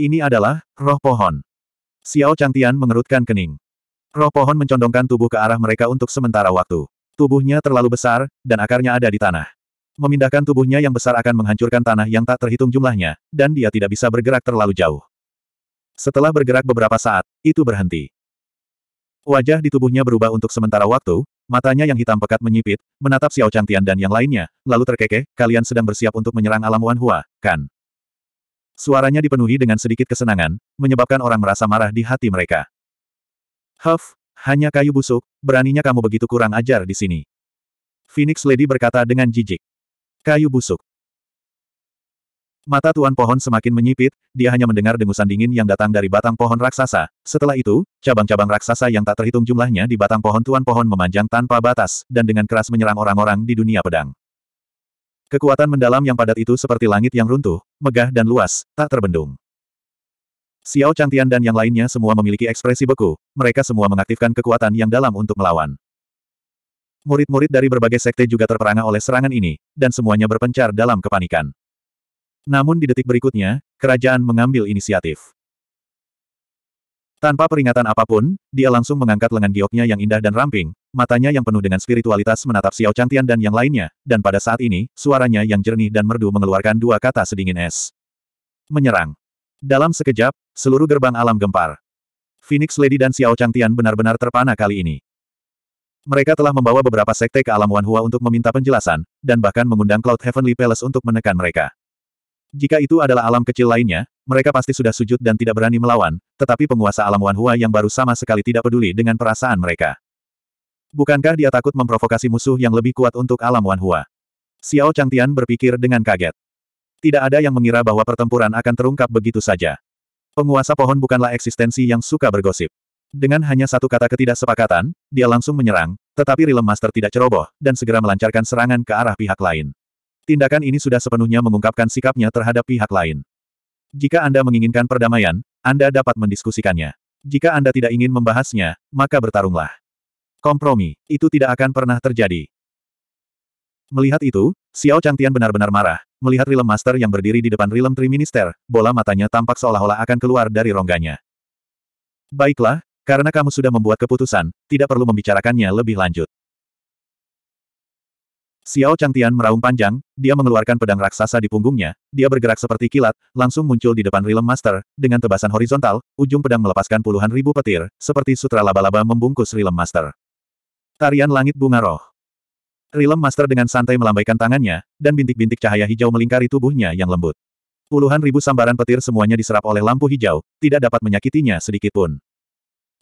Ini adalah, roh pohon. Xiao Changtian mengerutkan kening. Roh pohon mencondongkan tubuh ke arah mereka untuk sementara waktu. Tubuhnya terlalu besar, dan akarnya ada di tanah. Memindahkan tubuhnya yang besar akan menghancurkan tanah yang tak terhitung jumlahnya, dan dia tidak bisa bergerak terlalu jauh. Setelah bergerak beberapa saat, itu berhenti. Wajah di tubuhnya berubah untuk sementara waktu, matanya yang hitam pekat menyipit, menatap Xiao Changtian dan yang lainnya, lalu terkekeh, kalian sedang bersiap untuk menyerang alam Wan Hua, kan? Suaranya dipenuhi dengan sedikit kesenangan, menyebabkan orang merasa marah di hati mereka. Huff, hanya kayu busuk, beraninya kamu begitu kurang ajar di sini. Phoenix Lady berkata dengan jijik. Kayu busuk. Mata Tuan Pohon semakin menyipit, dia hanya mendengar dengusan dingin yang datang dari batang pohon raksasa. Setelah itu, cabang-cabang raksasa yang tak terhitung jumlahnya di batang pohon Tuan Pohon memanjang tanpa batas, dan dengan keras menyerang orang-orang di dunia pedang. Kekuatan mendalam yang padat itu seperti langit yang runtuh, megah dan luas, tak terbendung. Xiao Changtian dan yang lainnya semua memiliki ekspresi beku, mereka semua mengaktifkan kekuatan yang dalam untuk melawan. Murid-murid dari berbagai sekte juga terperangah oleh serangan ini, dan semuanya berpencar dalam kepanikan. Namun di detik berikutnya, kerajaan mengambil inisiatif. Tanpa peringatan apapun, dia langsung mengangkat lengan gioknya yang indah dan ramping, matanya yang penuh dengan spiritualitas menatap Xiao Changtian dan yang lainnya, dan pada saat ini, suaranya yang jernih dan merdu mengeluarkan dua kata sedingin es. Menyerang. Dalam sekejap, seluruh gerbang alam gempar. Phoenix Lady dan Xiao Changtian benar-benar terpana kali ini. Mereka telah membawa beberapa sekte ke alam Wanhua untuk meminta penjelasan, dan bahkan mengundang Cloud Heavenly Palace untuk menekan mereka. Jika itu adalah alam kecil lainnya, mereka pasti sudah sujud dan tidak berani melawan, tetapi penguasa alam Wan Hua yang baru sama sekali tidak peduli dengan perasaan mereka. Bukankah dia takut memprovokasi musuh yang lebih kuat untuk alam Wan Hua? Xiao Changtian berpikir dengan kaget. Tidak ada yang mengira bahwa pertempuran akan terungkap begitu saja. Penguasa pohon bukanlah eksistensi yang suka bergosip. Dengan hanya satu kata ketidaksepakatan, dia langsung menyerang, tetapi Rilem Master tidak ceroboh, dan segera melancarkan serangan ke arah pihak lain. Tindakan ini sudah sepenuhnya mengungkapkan sikapnya terhadap pihak lain. Jika Anda menginginkan perdamaian, Anda dapat mendiskusikannya. Jika Anda tidak ingin membahasnya, maka bertarunglah. Kompromi, itu tidak akan pernah terjadi. Melihat itu, Xiao Changtian benar-benar marah. Melihat Rilem Master yang berdiri di depan Rilem Tri Minister, bola matanya tampak seolah-olah akan keluar dari rongganya. Baiklah, karena kamu sudah membuat keputusan, tidak perlu membicarakannya lebih lanjut. Xiao Changtian meraung panjang, dia mengeluarkan pedang raksasa di punggungnya, dia bergerak seperti kilat, langsung muncul di depan Realm Master, dengan tebasan horizontal, ujung pedang melepaskan puluhan ribu petir, seperti sutra laba-laba membungkus Realm Master. Tarian Langit Bunga Roh Realm Master dengan santai melambaikan tangannya, dan bintik-bintik cahaya hijau melingkari tubuhnya yang lembut. Puluhan ribu sambaran petir semuanya diserap oleh lampu hijau, tidak dapat menyakitinya sedikitpun.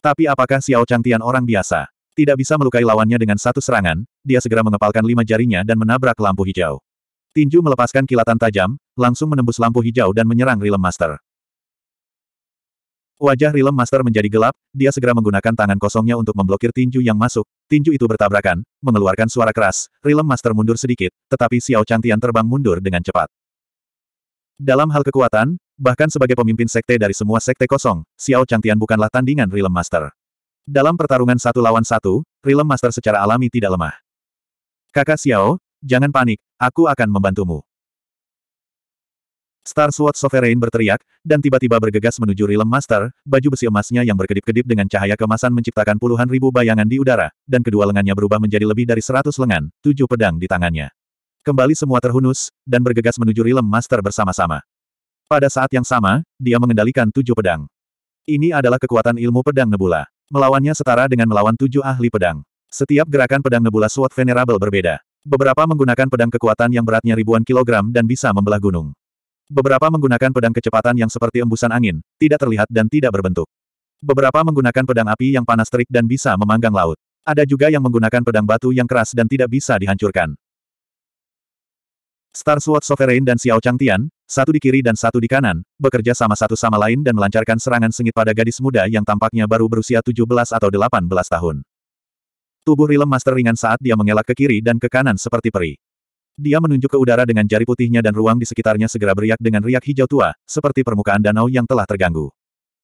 Tapi apakah Xiao Changtian orang biasa? Tidak bisa melukai lawannya dengan satu serangan, dia segera mengepalkan lima jarinya dan menabrak lampu hijau. Tinju melepaskan kilatan tajam, langsung menembus lampu hijau dan menyerang Rilem Master. Wajah Rilem Master menjadi gelap, dia segera menggunakan tangan kosongnya untuk memblokir tinju yang masuk. Tinju itu bertabrakan, mengeluarkan suara keras, Rilem Master mundur sedikit, tetapi Xiao Changtian terbang mundur dengan cepat. Dalam hal kekuatan, bahkan sebagai pemimpin sekte dari semua sekte kosong, Xiao Changtian bukanlah tandingan Rilem Master. Dalam pertarungan satu lawan satu, Rilem Master secara alami tidak lemah. Kakak Xiao, jangan panik, aku akan membantumu. Star Sword Sovereign berteriak, dan tiba-tiba bergegas menuju Rilem Master, baju besi emasnya yang berkedip-kedip dengan cahaya kemasan menciptakan puluhan ribu bayangan di udara, dan kedua lengannya berubah menjadi lebih dari seratus lengan, tujuh pedang di tangannya. Kembali semua terhunus, dan bergegas menuju Rilem Master bersama-sama. Pada saat yang sama, dia mengendalikan tujuh pedang. Ini adalah kekuatan ilmu pedang Nebula. Melawannya setara dengan melawan tujuh ahli pedang. Setiap gerakan pedang Nebula Sword Venerable berbeda. Beberapa menggunakan pedang kekuatan yang beratnya ribuan kilogram dan bisa membelah gunung. Beberapa menggunakan pedang kecepatan yang seperti embusan angin, tidak terlihat dan tidak berbentuk. Beberapa menggunakan pedang api yang panas terik dan bisa memanggang laut. Ada juga yang menggunakan pedang batu yang keras dan tidak bisa dihancurkan. Star Sword Sovereign dan Xiao Chang Tian. Satu di kiri dan satu di kanan, bekerja sama satu sama lain dan melancarkan serangan sengit pada gadis muda yang tampaknya baru berusia 17 atau 18 tahun. Tubuh Rilem Master ringan saat dia mengelak ke kiri dan ke kanan seperti peri. Dia menunjuk ke udara dengan jari putihnya dan ruang di sekitarnya segera beriak dengan riak hijau tua, seperti permukaan danau yang telah terganggu.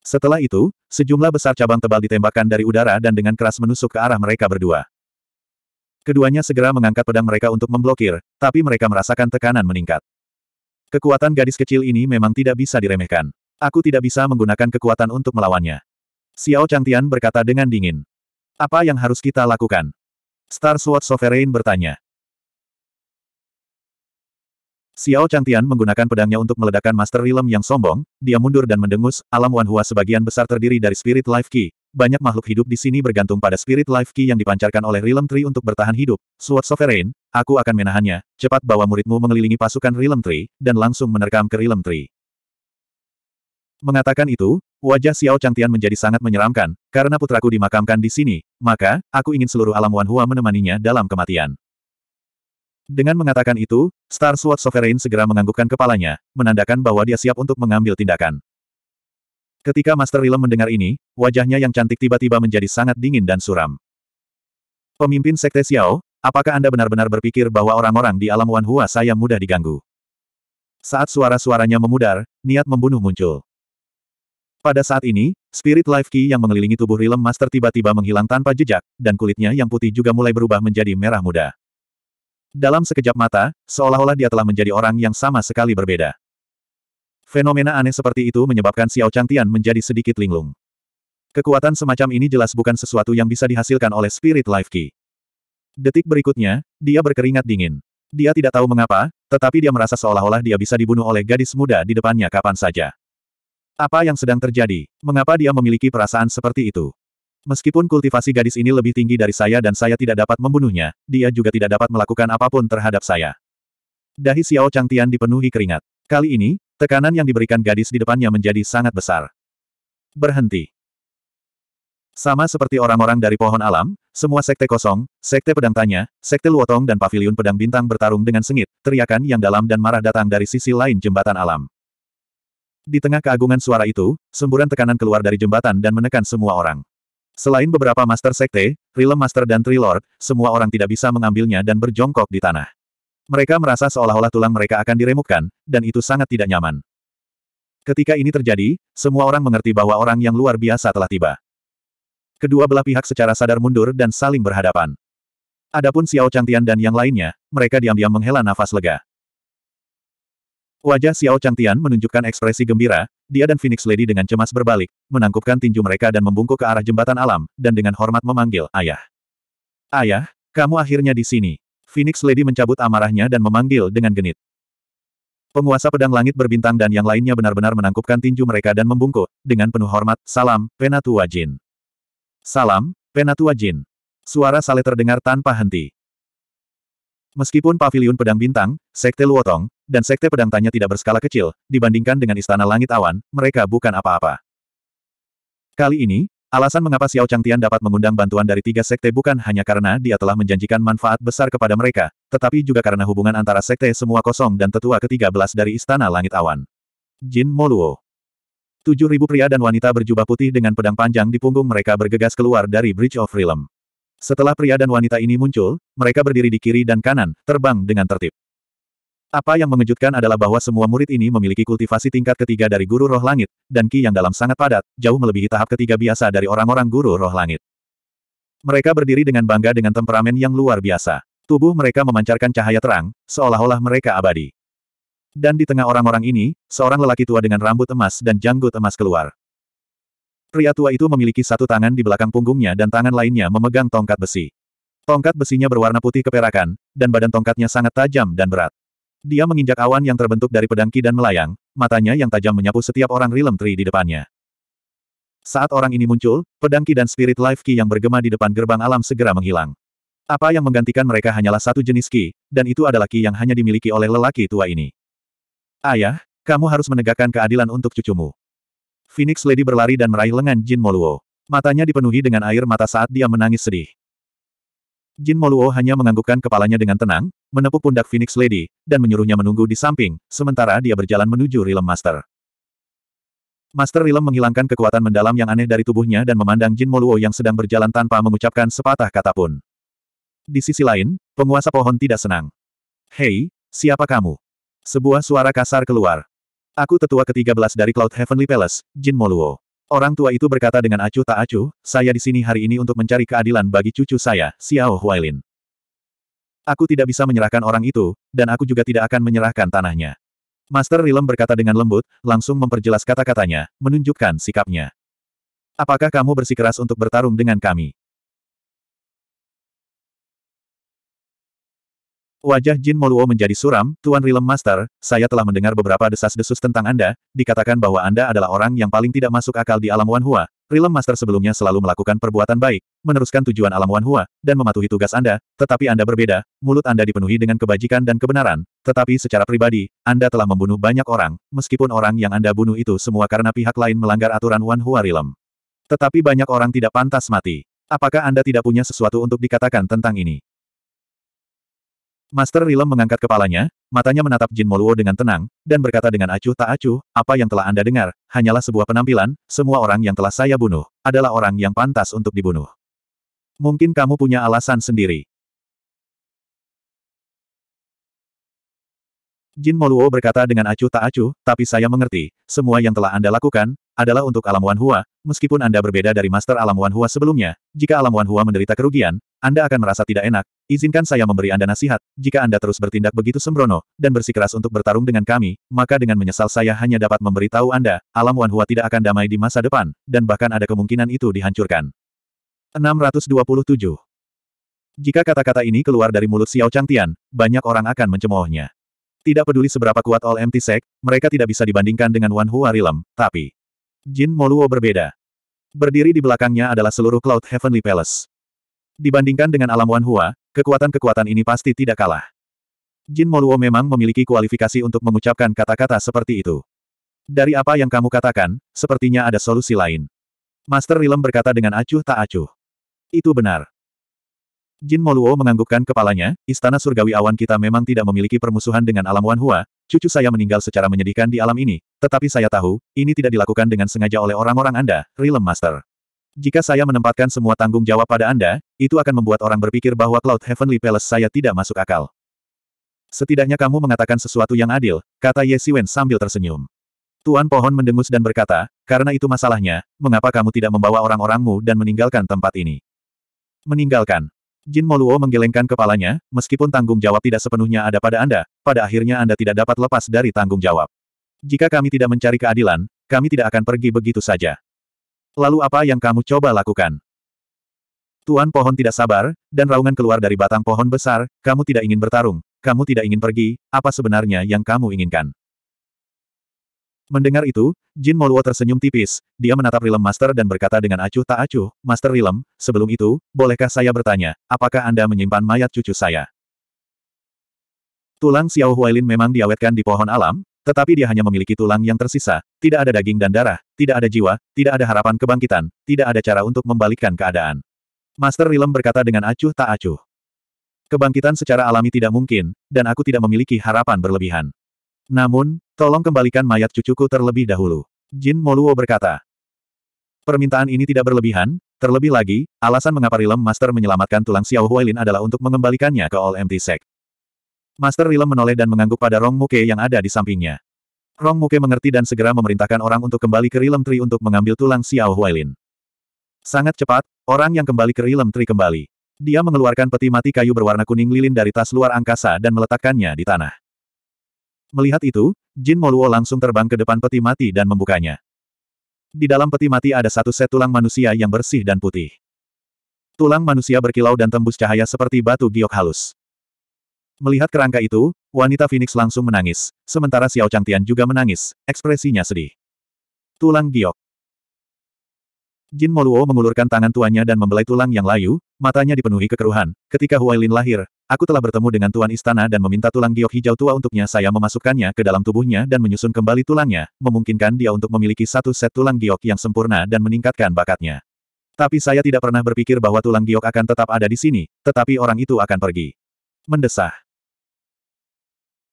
Setelah itu, sejumlah besar cabang tebal ditembakkan dari udara dan dengan keras menusuk ke arah mereka berdua. Keduanya segera mengangkat pedang mereka untuk memblokir, tapi mereka merasakan tekanan meningkat. Kekuatan gadis kecil ini memang tidak bisa diremehkan. Aku tidak bisa menggunakan kekuatan untuk melawannya. Xiao Changtian berkata dengan dingin. Apa yang harus kita lakukan? Star Sword Sovereign bertanya. Xiao Changtian menggunakan pedangnya untuk meledakkan Master Realm yang sombong, dia mundur dan mendengus, alam Wan Hua sebagian besar terdiri dari Spirit Life Key. Banyak makhluk hidup di sini bergantung pada Spirit Life Key yang dipancarkan oleh Realm Tree untuk bertahan hidup. Sword Sovereign, aku akan menahannya, cepat bawa muridmu mengelilingi pasukan Realm Tree, dan langsung menerkam ke Realm Tree. Mengatakan itu, wajah Xiao Changtian menjadi sangat menyeramkan, karena putraku dimakamkan di sini, maka, aku ingin seluruh alam Wan Hua menemaninya dalam kematian. Dengan mengatakan itu, Star Sword Sovereign segera menganggukkan kepalanya, menandakan bahwa dia siap untuk mengambil tindakan. Ketika Master Rilem mendengar ini, wajahnya yang cantik tiba-tiba menjadi sangat dingin dan suram. Pemimpin Sekte Xiao, apakah Anda benar-benar berpikir bahwa orang-orang di alam Wan Hua saya mudah diganggu? Saat suara-suaranya memudar, niat membunuh muncul. Pada saat ini, Spirit Life Key yang mengelilingi tubuh Rilem Master tiba-tiba menghilang tanpa jejak, dan kulitnya yang putih juga mulai berubah menjadi merah muda. Dalam sekejap mata, seolah-olah dia telah menjadi orang yang sama sekali berbeda. Fenomena aneh seperti itu menyebabkan Xiao Changtian menjadi sedikit linglung. Kekuatan semacam ini jelas bukan sesuatu yang bisa dihasilkan oleh Spirit Life Key. Detik berikutnya, dia berkeringat dingin. Dia tidak tahu mengapa, tetapi dia merasa seolah-olah dia bisa dibunuh oleh gadis muda di depannya kapan saja. Apa yang sedang terjadi? Mengapa dia memiliki perasaan seperti itu? Meskipun kultivasi gadis ini lebih tinggi dari saya dan saya tidak dapat membunuhnya, dia juga tidak dapat melakukan apapun terhadap saya. Dahi Xiao Changtian dipenuhi keringat. Kali ini, tekanan yang diberikan gadis di depannya menjadi sangat besar. Berhenti. Sama seperti orang-orang dari pohon alam, semua sekte kosong, sekte pedang tanya, sekte luotong dan paviliun pedang bintang bertarung dengan sengit, teriakan yang dalam dan marah datang dari sisi lain jembatan alam. Di tengah keagungan suara itu, semburan tekanan keluar dari jembatan dan menekan semua orang. Selain beberapa Master Sekte, Realm Master dan Trilord, semua orang tidak bisa mengambilnya dan berjongkok di tanah. Mereka merasa seolah-olah tulang mereka akan diremukkan, dan itu sangat tidak nyaman. Ketika ini terjadi, semua orang mengerti bahwa orang yang luar biasa telah tiba. Kedua belah pihak secara sadar mundur dan saling berhadapan. Adapun Xiao Changtian dan yang lainnya, mereka diam-diam menghela nafas lega. Wajah Xiao Changtian menunjukkan ekspresi gembira, dia dan Phoenix Lady dengan cemas berbalik, menangkupkan tinju mereka dan membungkuk ke arah jembatan alam, dan dengan hormat memanggil, Ayah. Ayah, kamu akhirnya di sini. Phoenix Lady mencabut amarahnya dan memanggil dengan genit. Penguasa pedang langit berbintang dan yang lainnya benar-benar menangkupkan tinju mereka dan membungkuk, dengan penuh hormat, Salam, Penatua Jin. Salam, Penatua Jin. Suara sale terdengar tanpa henti. Meskipun paviliun pedang bintang, sekte Luotong, dan sekte pedang tanya tidak berskala kecil, dibandingkan dengan istana langit awan, mereka bukan apa-apa. Kali ini, alasan mengapa Xiao Changtian dapat mengundang bantuan dari tiga sekte bukan hanya karena dia telah menjanjikan manfaat besar kepada mereka, tetapi juga karena hubungan antara sekte semua kosong dan tetua ke-13 dari istana langit awan. Jin Moluo Tujuh ribu pria dan wanita berjubah putih dengan pedang panjang di punggung mereka bergegas keluar dari Bridge of Realm. Setelah pria dan wanita ini muncul, mereka berdiri di kiri dan kanan, terbang dengan tertib. Apa yang mengejutkan adalah bahwa semua murid ini memiliki kultivasi tingkat ketiga dari guru roh langit, dan ki yang dalam sangat padat, jauh melebihi tahap ketiga biasa dari orang-orang guru roh langit. Mereka berdiri dengan bangga dengan temperamen yang luar biasa. Tubuh mereka memancarkan cahaya terang, seolah-olah mereka abadi. Dan di tengah orang-orang ini, seorang lelaki tua dengan rambut emas dan janggut emas keluar. Pria tua itu memiliki satu tangan di belakang punggungnya dan tangan lainnya memegang tongkat besi. Tongkat besinya berwarna putih keperakan, dan badan tongkatnya sangat tajam dan berat. Dia menginjak awan yang terbentuk dari pedang Ki dan melayang, matanya yang tajam menyapu setiap orang Realm Tree di depannya. Saat orang ini muncul, pedang Ki dan spirit life ki yang bergema di depan gerbang alam segera menghilang. Apa yang menggantikan mereka hanyalah satu jenis ki, dan itu adalah ki yang hanya dimiliki oleh lelaki tua ini. Ayah, kamu harus menegakkan keadilan untuk cucumu. Phoenix Lady berlari dan meraih lengan Jin Moluo. Matanya dipenuhi dengan air mata saat dia menangis sedih. Jin Moluo hanya menganggukkan kepalanya dengan tenang, menepuk pundak Phoenix Lady, dan menyuruhnya menunggu di samping, sementara dia berjalan menuju Realm Master. Master Realm menghilangkan kekuatan mendalam yang aneh dari tubuhnya dan memandang Jin Moluo yang sedang berjalan tanpa mengucapkan sepatah kata pun. Di sisi lain, penguasa pohon tidak senang. Hei, siapa kamu? Sebuah suara kasar keluar. Aku tetua ke-13 dari Cloud Heavenly Palace, Jin Moluo. Orang tua itu berkata dengan acuh tak acuh, saya di sini hari ini untuk mencari keadilan bagi cucu saya, Xiao Huailin. Aku tidak bisa menyerahkan orang itu, dan aku juga tidak akan menyerahkan tanahnya. Master Rilem berkata dengan lembut, langsung memperjelas kata-katanya, menunjukkan sikapnya. Apakah kamu bersikeras untuk bertarung dengan kami? Wajah Jin Moluo menjadi suram, Tuan Rilem Master, saya telah mendengar beberapa desas-desus tentang Anda, dikatakan bahwa Anda adalah orang yang paling tidak masuk akal di alam Wanhua. Rilem Master sebelumnya selalu melakukan perbuatan baik, meneruskan tujuan alam Wanhua, dan mematuhi tugas Anda, tetapi Anda berbeda, mulut Anda dipenuhi dengan kebajikan dan kebenaran, tetapi secara pribadi, Anda telah membunuh banyak orang, meskipun orang yang Anda bunuh itu semua karena pihak lain melanggar aturan Wanhua Rilem. Tetapi banyak orang tidak pantas mati. Apakah Anda tidak punya sesuatu untuk dikatakan tentang ini? Master Rilem mengangkat kepalanya, matanya menatap Jin Moluo dengan tenang, dan berkata dengan acuh tak acuh, apa yang telah Anda dengar, hanyalah sebuah penampilan, semua orang yang telah saya bunuh, adalah orang yang pantas untuk dibunuh. Mungkin kamu punya alasan sendiri. Jin Moluo berkata dengan acuh tak acuh, tapi saya mengerti, semua yang telah Anda lakukan, adalah untuk alam Wan Hua, meskipun Anda berbeda dari Master alam Wan Hua sebelumnya, jika alam Wan Hua menderita kerugian, Anda akan merasa tidak enak, Izinkan saya memberi Anda nasihat, jika Anda terus bertindak begitu sembrono, dan bersikeras untuk bertarung dengan kami, maka dengan menyesal saya hanya dapat memberitahu Anda, alam Wanhua tidak akan damai di masa depan, dan bahkan ada kemungkinan itu dihancurkan. 627. Jika kata-kata ini keluar dari mulut Xiao Changtian, banyak orang akan mencemoohnya. Tidak peduli seberapa kuat All Empty Sect, mereka tidak bisa dibandingkan dengan Wan Wanhua Rilem. tapi... Jin Moluo berbeda. Berdiri di belakangnya adalah seluruh Cloud Heavenly Palace. Dibandingkan dengan alam Wan Wanhua, Kekuatan-kekuatan ini pasti tidak kalah. Jin Moluo memang memiliki kualifikasi untuk mengucapkan kata-kata seperti itu. Dari apa yang kamu katakan, sepertinya ada solusi lain. Master Rilem berkata dengan acuh tak acuh. Itu benar. Jin Moluo menganggukkan kepalanya, istana surgawi awan kita memang tidak memiliki permusuhan dengan alam Hua. cucu saya meninggal secara menyedihkan di alam ini, tetapi saya tahu, ini tidak dilakukan dengan sengaja oleh orang-orang Anda, Rilem Master. Jika saya menempatkan semua tanggung jawab pada Anda, itu akan membuat orang berpikir bahwa Cloud Heavenly Palace saya tidak masuk akal. Setidaknya kamu mengatakan sesuatu yang adil, kata Ye Siwen sambil tersenyum. Tuan Pohon mendengus dan berkata, karena itu masalahnya, mengapa kamu tidak membawa orang-orangmu dan meninggalkan tempat ini? Meninggalkan. Jin Moluo menggelengkan kepalanya, meskipun tanggung jawab tidak sepenuhnya ada pada Anda, pada akhirnya Anda tidak dapat lepas dari tanggung jawab. Jika kami tidak mencari keadilan, kami tidak akan pergi begitu saja. Lalu apa yang kamu coba lakukan? Tuan pohon tidak sabar, dan raungan keluar dari batang pohon besar, kamu tidak ingin bertarung, kamu tidak ingin pergi, apa sebenarnya yang kamu inginkan? Mendengar itu, Jin Moluo tersenyum tipis, dia menatap Rilem Master dan berkata dengan acuh tak acuh, Master Rilem, sebelum itu, bolehkah saya bertanya, apakah Anda menyimpan mayat cucu saya? Tulang Xiao Huailin memang diawetkan di pohon alam, tetapi dia hanya memiliki tulang yang tersisa, tidak ada daging dan darah, tidak ada jiwa, tidak ada harapan kebangkitan, tidak ada cara untuk membalikkan keadaan. Master Rilem berkata dengan acuh tak acuh. Kebangkitan secara alami tidak mungkin, dan aku tidak memiliki harapan berlebihan. Namun, tolong kembalikan mayat cucuku terlebih dahulu. Jin Moluo berkata. Permintaan ini tidak berlebihan, Terlebih lagi, alasan mengapa Rilem Master menyelamatkan tulang Xiao Huailin adalah untuk mengembalikannya ke All Empty Sect. Master Rilem menoleh dan mengangguk pada Rong Muke yang ada di sampingnya. Rong Muke mengerti dan segera memerintahkan orang untuk kembali ke Rilem Tri untuk mengambil tulang Xiao Huailin. Sangat cepat, orang yang kembali ke Rilem Tri kembali. Dia mengeluarkan peti mati kayu berwarna kuning lilin dari tas luar angkasa dan meletakkannya di tanah. Melihat itu, Jin Moluo langsung terbang ke depan peti mati dan membukanya. Di dalam peti mati ada satu set tulang manusia yang bersih dan putih. Tulang manusia berkilau dan tembus cahaya seperti batu giok halus. Melihat kerangka itu, wanita Phoenix langsung menangis, sementara Xiao Changtian juga menangis, ekspresinya sedih. Tulang giok. Jin Moluo mengulurkan tangan tuannya dan membelai tulang yang layu, matanya dipenuhi kekeruhan. Ketika Huailin lahir, aku telah bertemu dengan tuan istana dan meminta tulang giok hijau tua untuknya saya memasukkannya ke dalam tubuhnya dan menyusun kembali tulangnya, memungkinkan dia untuk memiliki satu set tulang giok yang sempurna dan meningkatkan bakatnya. Tapi saya tidak pernah berpikir bahwa tulang giok akan tetap ada di sini, tetapi orang itu akan pergi. Mendesah.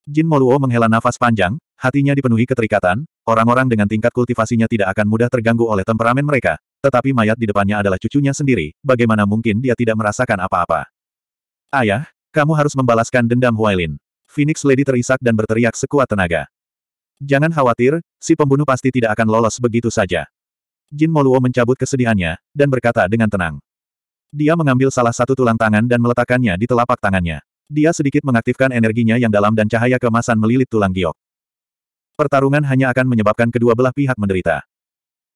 Jin Moluo menghela nafas panjang, hatinya dipenuhi keterikatan, orang-orang dengan tingkat kultivasinya tidak akan mudah terganggu oleh temperamen mereka, tetapi mayat di depannya adalah cucunya sendiri, bagaimana mungkin dia tidak merasakan apa-apa. Ayah, kamu harus membalaskan dendam Huailin. Phoenix Lady terisak dan berteriak sekuat tenaga. Jangan khawatir, si pembunuh pasti tidak akan lolos begitu saja. Jin Moluo mencabut kesedihannya, dan berkata dengan tenang. Dia mengambil salah satu tulang tangan dan meletakkannya di telapak tangannya. Dia sedikit mengaktifkan energinya yang dalam dan cahaya kemasan melilit tulang giok. Pertarungan hanya akan menyebabkan kedua belah pihak menderita.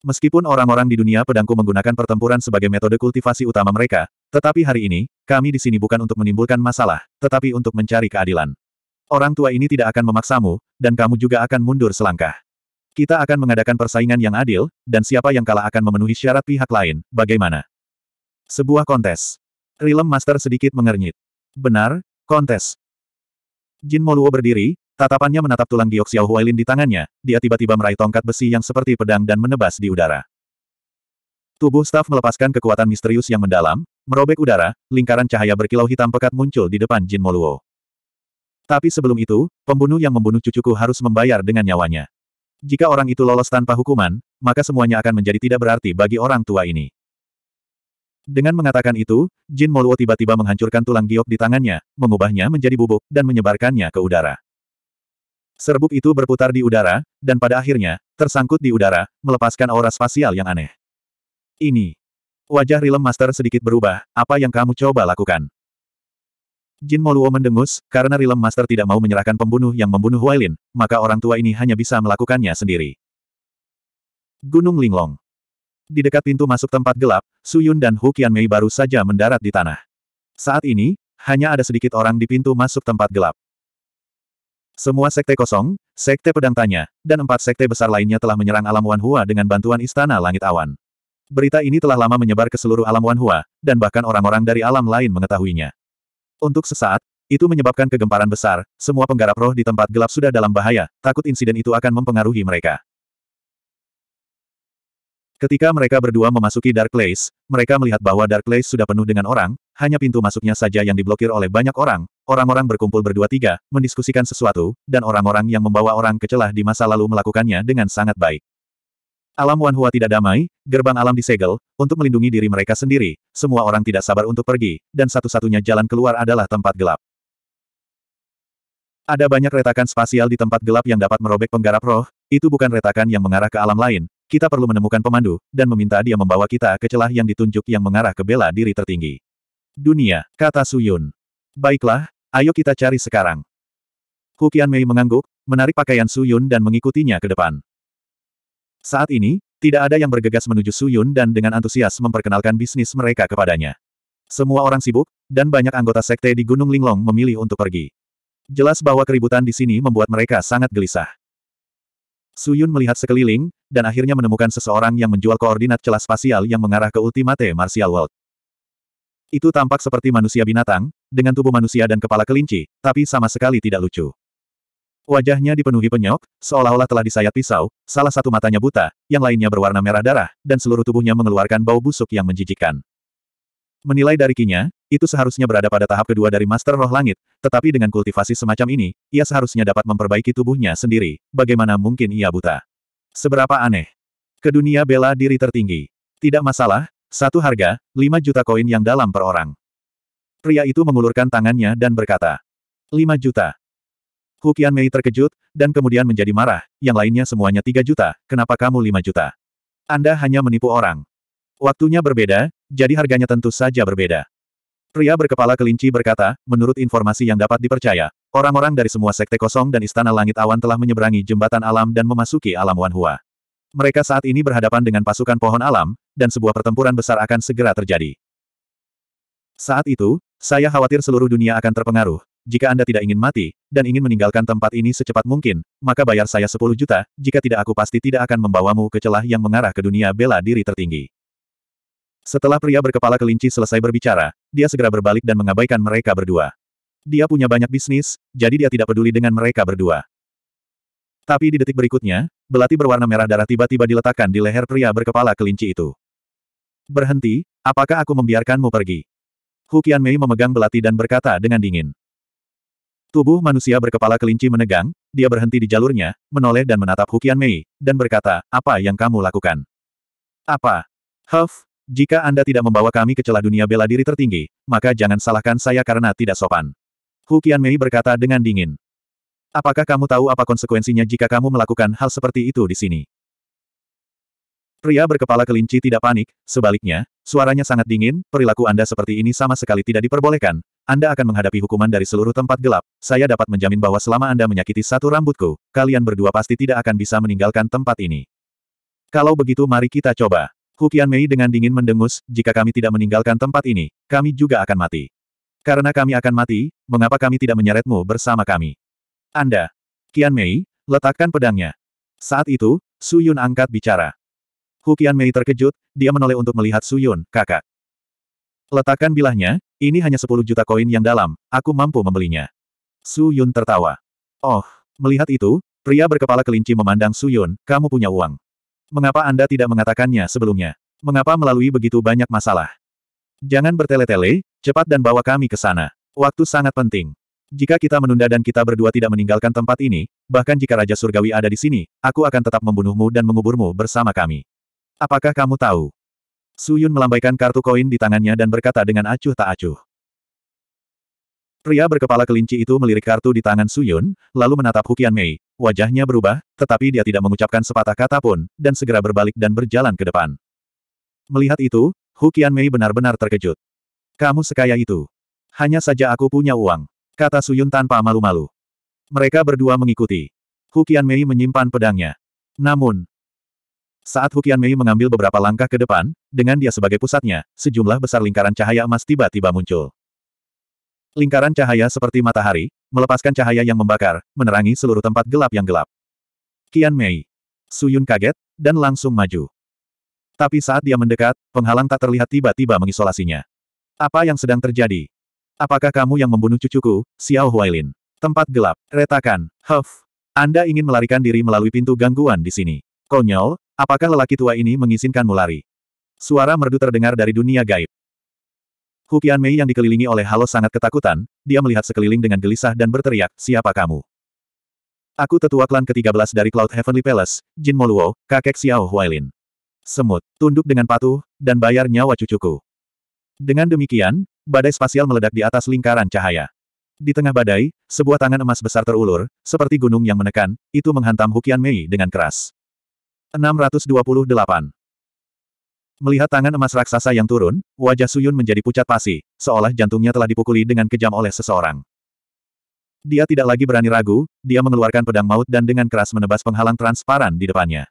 Meskipun orang-orang di dunia pedangku menggunakan pertempuran sebagai metode kultivasi utama mereka, tetapi hari ini, kami di sini bukan untuk menimbulkan masalah, tetapi untuk mencari keadilan. Orang tua ini tidak akan memaksamu, dan kamu juga akan mundur selangkah. Kita akan mengadakan persaingan yang adil, dan siapa yang kalah akan memenuhi syarat pihak lain, bagaimana? Sebuah kontes. Rilem Master sedikit mengernyit. Benar, Kontes. Jin Moluo berdiri, tatapannya menatap tulang giok Xiao Huailin di tangannya, dia tiba-tiba meraih tongkat besi yang seperti pedang dan menebas di udara. Tubuh staf melepaskan kekuatan misterius yang mendalam, merobek udara, lingkaran cahaya berkilau hitam pekat muncul di depan Jin Moluo. Tapi sebelum itu, pembunuh yang membunuh cucuku harus membayar dengan nyawanya. Jika orang itu lolos tanpa hukuman, maka semuanya akan menjadi tidak berarti bagi orang tua ini. Dengan mengatakan itu, Jin Moluo tiba-tiba menghancurkan tulang giok di tangannya, mengubahnya menjadi bubuk, dan menyebarkannya ke udara. Serbuk itu berputar di udara, dan pada akhirnya, tersangkut di udara, melepaskan aura spasial yang aneh. Ini. Wajah Rilem Master sedikit berubah, apa yang kamu coba lakukan? Jin Moluo mendengus, karena Rilem Master tidak mau menyerahkan pembunuh yang membunuh Wailin, maka orang tua ini hanya bisa melakukannya sendiri. Gunung Linglong di dekat pintu masuk tempat gelap, Su Yun dan Hu Mei baru saja mendarat di tanah. Saat ini, hanya ada sedikit orang di pintu masuk tempat gelap. Semua sekte kosong, sekte pedang tanya, dan empat sekte besar lainnya telah menyerang alam Wanhua dengan bantuan Istana Langit Awan. Berita ini telah lama menyebar ke seluruh alam Wanhua, dan bahkan orang-orang dari alam lain mengetahuinya. Untuk sesaat, itu menyebabkan kegemparan besar, semua penggarap roh di tempat gelap sudah dalam bahaya, takut insiden itu akan mempengaruhi mereka. Ketika mereka berdua memasuki Dark Place, mereka melihat bahwa Dark Place sudah penuh dengan orang, hanya pintu masuknya saja yang diblokir oleh banyak orang, orang-orang berkumpul berdua-tiga, mendiskusikan sesuatu, dan orang-orang yang membawa orang ke celah di masa lalu melakukannya dengan sangat baik. Alam Wanhua tidak damai, gerbang alam disegel, untuk melindungi diri mereka sendiri, semua orang tidak sabar untuk pergi, dan satu-satunya jalan keluar adalah tempat gelap. Ada banyak retakan spasial di tempat gelap yang dapat merobek penggarap roh, itu bukan retakan yang mengarah ke alam lain, kita perlu menemukan pemandu, dan meminta dia membawa kita ke celah yang ditunjuk yang mengarah ke bela diri tertinggi. Dunia, kata Suyun. Baiklah, ayo kita cari sekarang. Hukian Mei mengangguk, menarik pakaian Suyun dan mengikutinya ke depan. Saat ini, tidak ada yang bergegas menuju Suyun dan dengan antusias memperkenalkan bisnis mereka kepadanya. Semua orang sibuk, dan banyak anggota sekte di Gunung Linglong memilih untuk pergi. Jelas bahwa keributan di sini membuat mereka sangat gelisah. Suyun melihat sekeliling, dan akhirnya menemukan seseorang yang menjual koordinat celah spasial yang mengarah ke Ultimate Martial World. Itu tampak seperti manusia binatang, dengan tubuh manusia dan kepala kelinci, tapi sama sekali tidak lucu. Wajahnya dipenuhi penyok, seolah-olah telah disayat pisau, salah satu matanya buta, yang lainnya berwarna merah darah, dan seluruh tubuhnya mengeluarkan bau busuk yang menjijikkan. Menilai dari kinya, itu seharusnya berada pada tahap kedua dari Master Roh Langit, tetapi dengan kultivasi semacam ini, ia seharusnya dapat memperbaiki tubuhnya sendiri, bagaimana mungkin ia buta. Seberapa aneh. Ke dunia bela diri tertinggi. Tidak masalah, satu harga, lima juta koin yang dalam per orang. Pria itu mengulurkan tangannya dan berkata, lima juta. Hukian Mei terkejut, dan kemudian menjadi marah, yang lainnya semuanya tiga juta, kenapa kamu lima juta? Anda hanya menipu orang. Waktunya berbeda, jadi harganya tentu saja berbeda. Pria berkepala kelinci berkata, menurut informasi yang dapat dipercaya, orang-orang dari semua sekte kosong dan istana langit awan telah menyeberangi jembatan alam dan memasuki alam Wanhua. Mereka saat ini berhadapan dengan pasukan pohon alam, dan sebuah pertempuran besar akan segera terjadi. Saat itu, saya khawatir seluruh dunia akan terpengaruh. Jika Anda tidak ingin mati, dan ingin meninggalkan tempat ini secepat mungkin, maka bayar saya 10 juta, jika tidak aku pasti tidak akan membawamu ke celah yang mengarah ke dunia bela diri tertinggi. Setelah pria berkepala kelinci selesai berbicara, dia segera berbalik dan mengabaikan mereka berdua. Dia punya banyak bisnis, jadi dia tidak peduli dengan mereka berdua. Tapi di detik berikutnya, belati berwarna merah darah tiba-tiba diletakkan di leher pria berkepala kelinci itu. Berhenti, apakah aku membiarkanmu pergi? Hukian Mei memegang belati dan berkata dengan dingin. Tubuh manusia berkepala kelinci menegang, dia berhenti di jalurnya, menoleh dan menatap Hukian Mei, dan berkata, apa yang kamu lakukan? Apa? Huff, jika Anda tidak membawa kami ke celah dunia bela diri tertinggi, maka jangan salahkan saya karena tidak sopan. Hu Mei berkata dengan dingin. Apakah kamu tahu apa konsekuensinya jika kamu melakukan hal seperti itu di sini? Pria berkepala kelinci tidak panik, sebaliknya, suaranya sangat dingin, perilaku Anda seperti ini sama sekali tidak diperbolehkan, Anda akan menghadapi hukuman dari seluruh tempat gelap, saya dapat menjamin bahwa selama Anda menyakiti satu rambutku, kalian berdua pasti tidak akan bisa meninggalkan tempat ini. Kalau begitu mari kita coba. Hu Mei dengan dingin mendengus, jika kami tidak meninggalkan tempat ini, kami juga akan mati. Karena kami akan mati, mengapa kami tidak menyeretmu bersama kami? Anda, Kian Mei, letakkan pedangnya. Saat itu, Su Yun angkat bicara. Hu Mei terkejut, dia menoleh untuk melihat Su Yun, kakak. Letakkan bilahnya, ini hanya 10 juta koin yang dalam, aku mampu membelinya. Su Yun tertawa. Oh, melihat itu, pria berkepala kelinci memandang Su Yun, kamu punya uang. Mengapa Anda tidak mengatakannya sebelumnya? Mengapa melalui begitu banyak masalah? Jangan bertele-tele, cepat dan bawa kami ke sana. Waktu sangat penting. Jika kita menunda dan kita berdua tidak meninggalkan tempat ini, bahkan jika Raja Surgawi ada di sini, aku akan tetap membunuhmu dan menguburmu bersama kami. Apakah kamu tahu? Suyun melambaikan kartu koin di tangannya dan berkata dengan acuh tak acuh. Pria berkepala kelinci itu melirik kartu di tangan Suyun, lalu menatap Hukian Mei, wajahnya berubah, tetapi dia tidak mengucapkan sepatah kata pun, dan segera berbalik dan berjalan ke depan. Melihat itu, Hu Mei benar-benar terkejut. Kamu sekaya itu. Hanya saja aku punya uang. Kata Suyun tanpa malu-malu. Mereka berdua mengikuti. Hu Mei menyimpan pedangnya. Namun, saat Hu Mei mengambil beberapa langkah ke depan, dengan dia sebagai pusatnya, sejumlah besar lingkaran cahaya emas tiba-tiba muncul. Lingkaran cahaya seperti matahari, melepaskan cahaya yang membakar, menerangi seluruh tempat gelap yang gelap. Kian Mei. Suyun kaget, dan langsung maju. Tapi saat dia mendekat, penghalang tak terlihat tiba-tiba mengisolasinya. Apa yang sedang terjadi? Apakah kamu yang membunuh cucuku, Xiao Huailin? Tempat gelap, retakan, huff. Anda ingin melarikan diri melalui pintu gangguan di sini. Konyol, apakah lelaki tua ini mengizinkanmu lari? Suara merdu terdengar dari dunia gaib. Hukian Mei yang dikelilingi oleh halo sangat ketakutan, dia melihat sekeliling dengan gelisah dan berteriak, siapa kamu? Aku tetua klan ke-13 dari Cloud Heavenly Palace, Jin Moluo, kakek Xiao Huailin. Semut, tunduk dengan patuh, dan bayar nyawa cucuku. Dengan demikian, badai spasial meledak di atas lingkaran cahaya. Di tengah badai, sebuah tangan emas besar terulur, seperti gunung yang menekan, itu menghantam Hukian Mei dengan keras. 628 Melihat tangan emas raksasa yang turun, wajah Suyun menjadi pucat pasi, seolah jantungnya telah dipukuli dengan kejam oleh seseorang. Dia tidak lagi berani ragu, dia mengeluarkan pedang maut dan dengan keras menebas penghalang transparan di depannya.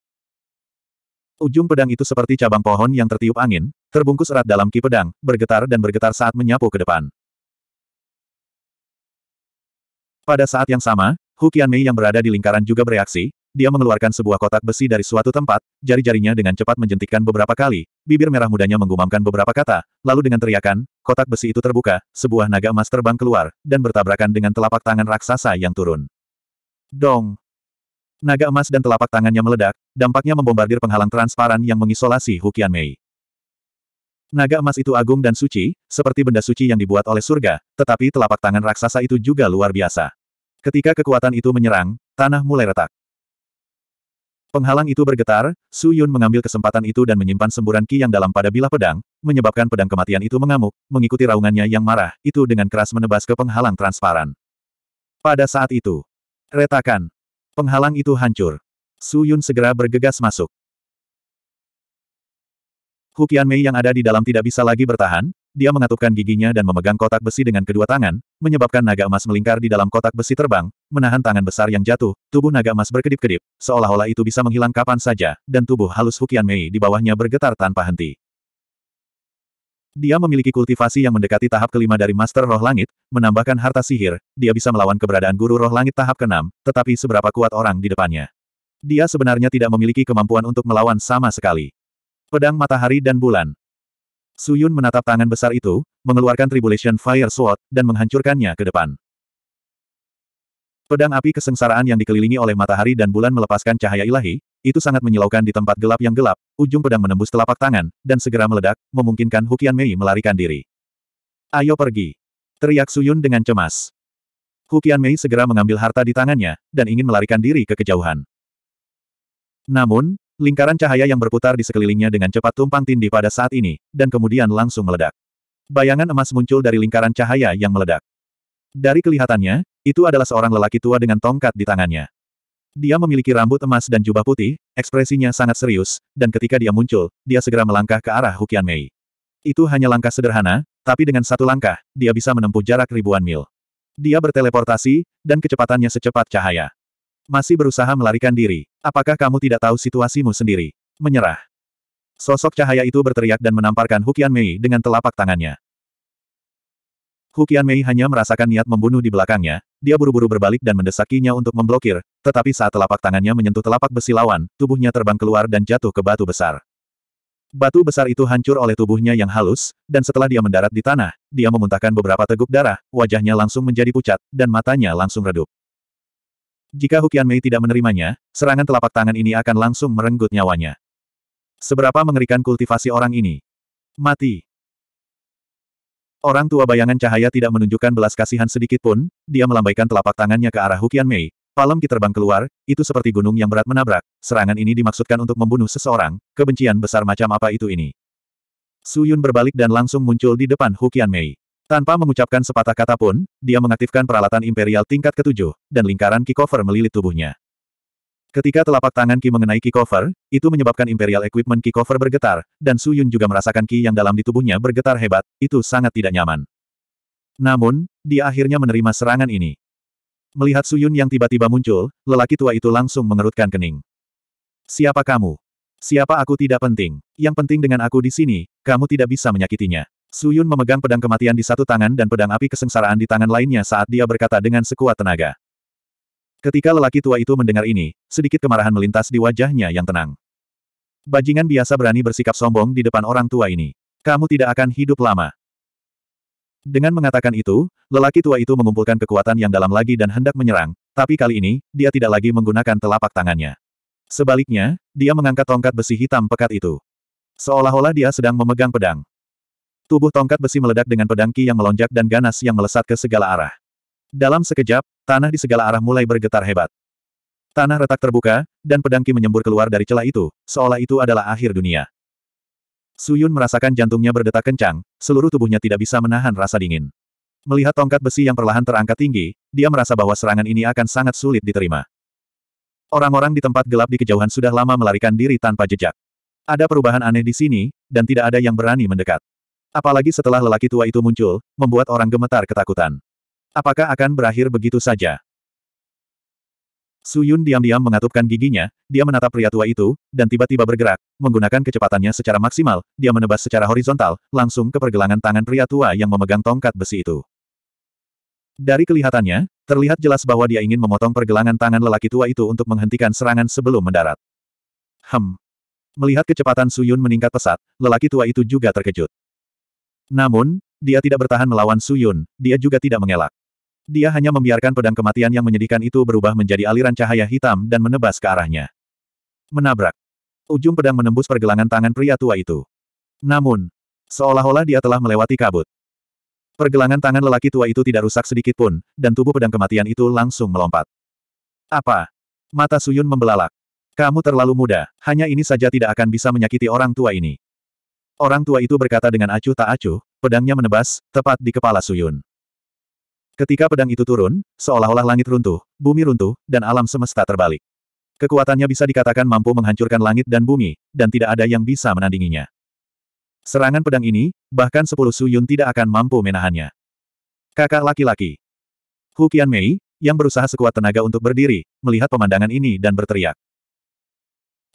Ujung pedang itu seperti cabang pohon yang tertiup angin, terbungkus erat dalam ki pedang, bergetar dan bergetar saat menyapu ke depan. Pada saat yang sama, Hu Mei yang berada di lingkaran juga bereaksi, dia mengeluarkan sebuah kotak besi dari suatu tempat, jari-jarinya dengan cepat menjentikkan beberapa kali, bibir merah mudanya menggumamkan beberapa kata, lalu dengan teriakan, kotak besi itu terbuka, sebuah naga emas terbang keluar, dan bertabrakan dengan telapak tangan raksasa yang turun. Dong! Naga emas dan telapak tangannya meledak, dampaknya membombardir penghalang transparan yang mengisolasi Hukian Mei. Naga emas itu agung dan suci, seperti benda suci yang dibuat oleh surga, tetapi telapak tangan raksasa itu juga luar biasa. Ketika kekuatan itu menyerang, tanah mulai retak. Penghalang itu bergetar, Su Yun mengambil kesempatan itu dan menyimpan semburan ki yang dalam pada bilah pedang, menyebabkan pedang kematian itu mengamuk, mengikuti raungannya yang marah, itu dengan keras menebas ke penghalang transparan. Pada saat itu, retakan. Penghalang itu hancur. Su Yun segera bergegas masuk. Hukian Mei yang ada di dalam tidak bisa lagi bertahan, dia mengatupkan giginya dan memegang kotak besi dengan kedua tangan, menyebabkan naga emas melingkar di dalam kotak besi terbang, menahan tangan besar yang jatuh, tubuh naga emas berkedip-kedip, seolah-olah itu bisa menghilang kapan saja, dan tubuh halus Hukian Mei di bawahnya bergetar tanpa henti. Dia memiliki kultivasi yang mendekati tahap kelima dari Master Roh Langit, menambahkan harta sihir, dia bisa melawan keberadaan Guru Roh Langit tahap keenam, tetapi seberapa kuat orang di depannya. Dia sebenarnya tidak memiliki kemampuan untuk melawan sama sekali. Pedang Matahari dan Bulan Su Yun menatap tangan besar itu, mengeluarkan Tribulation Fire Sword, dan menghancurkannya ke depan. Pedang api kesengsaraan yang dikelilingi oleh matahari dan bulan melepaskan cahaya ilahi, itu sangat menyilaukan di tempat gelap yang gelap, ujung pedang menembus telapak tangan, dan segera meledak, memungkinkan Hukian Mei melarikan diri. Ayo pergi! Teriak Su Yun dengan cemas. Hukian Mei segera mengambil harta di tangannya, dan ingin melarikan diri ke kejauhan. Namun, Lingkaran cahaya yang berputar di sekelilingnya dengan cepat tumpang tindih pada saat ini, dan kemudian langsung meledak. Bayangan emas muncul dari lingkaran cahaya yang meledak. Dari kelihatannya, itu adalah seorang lelaki tua dengan tongkat di tangannya. Dia memiliki rambut emas dan jubah putih, ekspresinya sangat serius, dan ketika dia muncul, dia segera melangkah ke arah Hukian Mei. Itu hanya langkah sederhana, tapi dengan satu langkah, dia bisa menempuh jarak ribuan mil. Dia berteleportasi, dan kecepatannya secepat cahaya. Masih berusaha melarikan diri. Apakah kamu tidak tahu situasimu sendiri? Menyerah. Sosok cahaya itu berteriak dan menamparkan Hukian Mei dengan telapak tangannya. Hukian Mei hanya merasakan niat membunuh di belakangnya, dia buru-buru berbalik dan mendesakinya untuk memblokir, tetapi saat telapak tangannya menyentuh telapak besi lawan, tubuhnya terbang keluar dan jatuh ke batu besar. Batu besar itu hancur oleh tubuhnya yang halus, dan setelah dia mendarat di tanah, dia memuntahkan beberapa teguk darah, wajahnya langsung menjadi pucat, dan matanya langsung redup. Jika Hukian Mei tidak menerimanya, serangan telapak tangan ini akan langsung merenggut nyawanya. Seberapa mengerikan kultivasi orang ini? Mati. Orang tua bayangan cahaya tidak menunjukkan belas kasihan sedikit pun, dia melambaikan telapak tangannya ke arah Hukian Mei. Palem Ki terbang keluar, itu seperti gunung yang berat menabrak. Serangan ini dimaksudkan untuk membunuh seseorang, kebencian besar macam apa itu ini. Suyun berbalik dan langsung muncul di depan Hukian Mei. Tanpa mengucapkan sepatah kata pun, dia mengaktifkan peralatan imperial tingkat ketujuh, dan lingkaran Kikover melilit tubuhnya. Ketika telapak tangan Ki mengenai Kikover, itu menyebabkan imperial equipment Kikover bergetar, dan Su Yun juga merasakan Ki yang dalam di tubuhnya bergetar hebat, itu sangat tidak nyaman. Namun, dia akhirnya menerima serangan ini. Melihat Su Yun yang tiba-tiba muncul, lelaki tua itu langsung mengerutkan kening. Siapa kamu? Siapa aku tidak penting. Yang penting dengan aku di sini, kamu tidak bisa menyakitinya. Suyun memegang pedang kematian di satu tangan dan pedang api kesengsaraan di tangan lainnya saat dia berkata dengan sekuat tenaga. Ketika lelaki tua itu mendengar ini, sedikit kemarahan melintas di wajahnya yang tenang. Bajingan biasa berani bersikap sombong di depan orang tua ini. Kamu tidak akan hidup lama. Dengan mengatakan itu, lelaki tua itu mengumpulkan kekuatan yang dalam lagi dan hendak menyerang, tapi kali ini, dia tidak lagi menggunakan telapak tangannya. Sebaliknya, dia mengangkat tongkat besi hitam pekat itu. Seolah-olah dia sedang memegang pedang. Tubuh tongkat besi meledak dengan pedangki yang melonjak dan ganas yang melesat ke segala arah. Dalam sekejap, tanah di segala arah mulai bergetar hebat. Tanah retak terbuka, dan pedangki menyembur keluar dari celah itu, seolah itu adalah akhir dunia. Suyun merasakan jantungnya berdetak kencang, seluruh tubuhnya tidak bisa menahan rasa dingin. Melihat tongkat besi yang perlahan terangkat tinggi, dia merasa bahwa serangan ini akan sangat sulit diterima. Orang-orang di tempat gelap di kejauhan sudah lama melarikan diri tanpa jejak. Ada perubahan aneh di sini, dan tidak ada yang berani mendekat. Apalagi setelah lelaki tua itu muncul, membuat orang gemetar ketakutan. Apakah akan berakhir begitu saja? Su Yun diam-diam mengatupkan giginya, dia menatap pria tua itu, dan tiba-tiba bergerak, menggunakan kecepatannya secara maksimal, dia menebas secara horizontal, langsung ke pergelangan tangan pria tua yang memegang tongkat besi itu. Dari kelihatannya, terlihat jelas bahwa dia ingin memotong pergelangan tangan lelaki tua itu untuk menghentikan serangan sebelum mendarat. Hem. Melihat kecepatan Su Yun meningkat pesat, lelaki tua itu juga terkejut. Namun, dia tidak bertahan melawan Su Yun. dia juga tidak mengelak. Dia hanya membiarkan pedang kematian yang menyedihkan itu berubah menjadi aliran cahaya hitam dan menebas ke arahnya. Menabrak. Ujung pedang menembus pergelangan tangan pria tua itu. Namun, seolah-olah dia telah melewati kabut. Pergelangan tangan lelaki tua itu tidak rusak sedikit pun, dan tubuh pedang kematian itu langsung melompat. Apa? Mata Suyun membelalak. Kamu terlalu muda, hanya ini saja tidak akan bisa menyakiti orang tua ini. Orang tua itu berkata dengan acuh tak acuh, pedangnya menebas, tepat di kepala Suyun. Ketika pedang itu turun, seolah-olah langit runtuh, bumi runtuh, dan alam semesta terbalik. Kekuatannya bisa dikatakan mampu menghancurkan langit dan bumi, dan tidak ada yang bisa menandinginya. Serangan pedang ini, bahkan sepuluh Suyun tidak akan mampu menahannya. Kakak laki-laki. Hu Qian Mei, yang berusaha sekuat tenaga untuk berdiri, melihat pemandangan ini dan berteriak.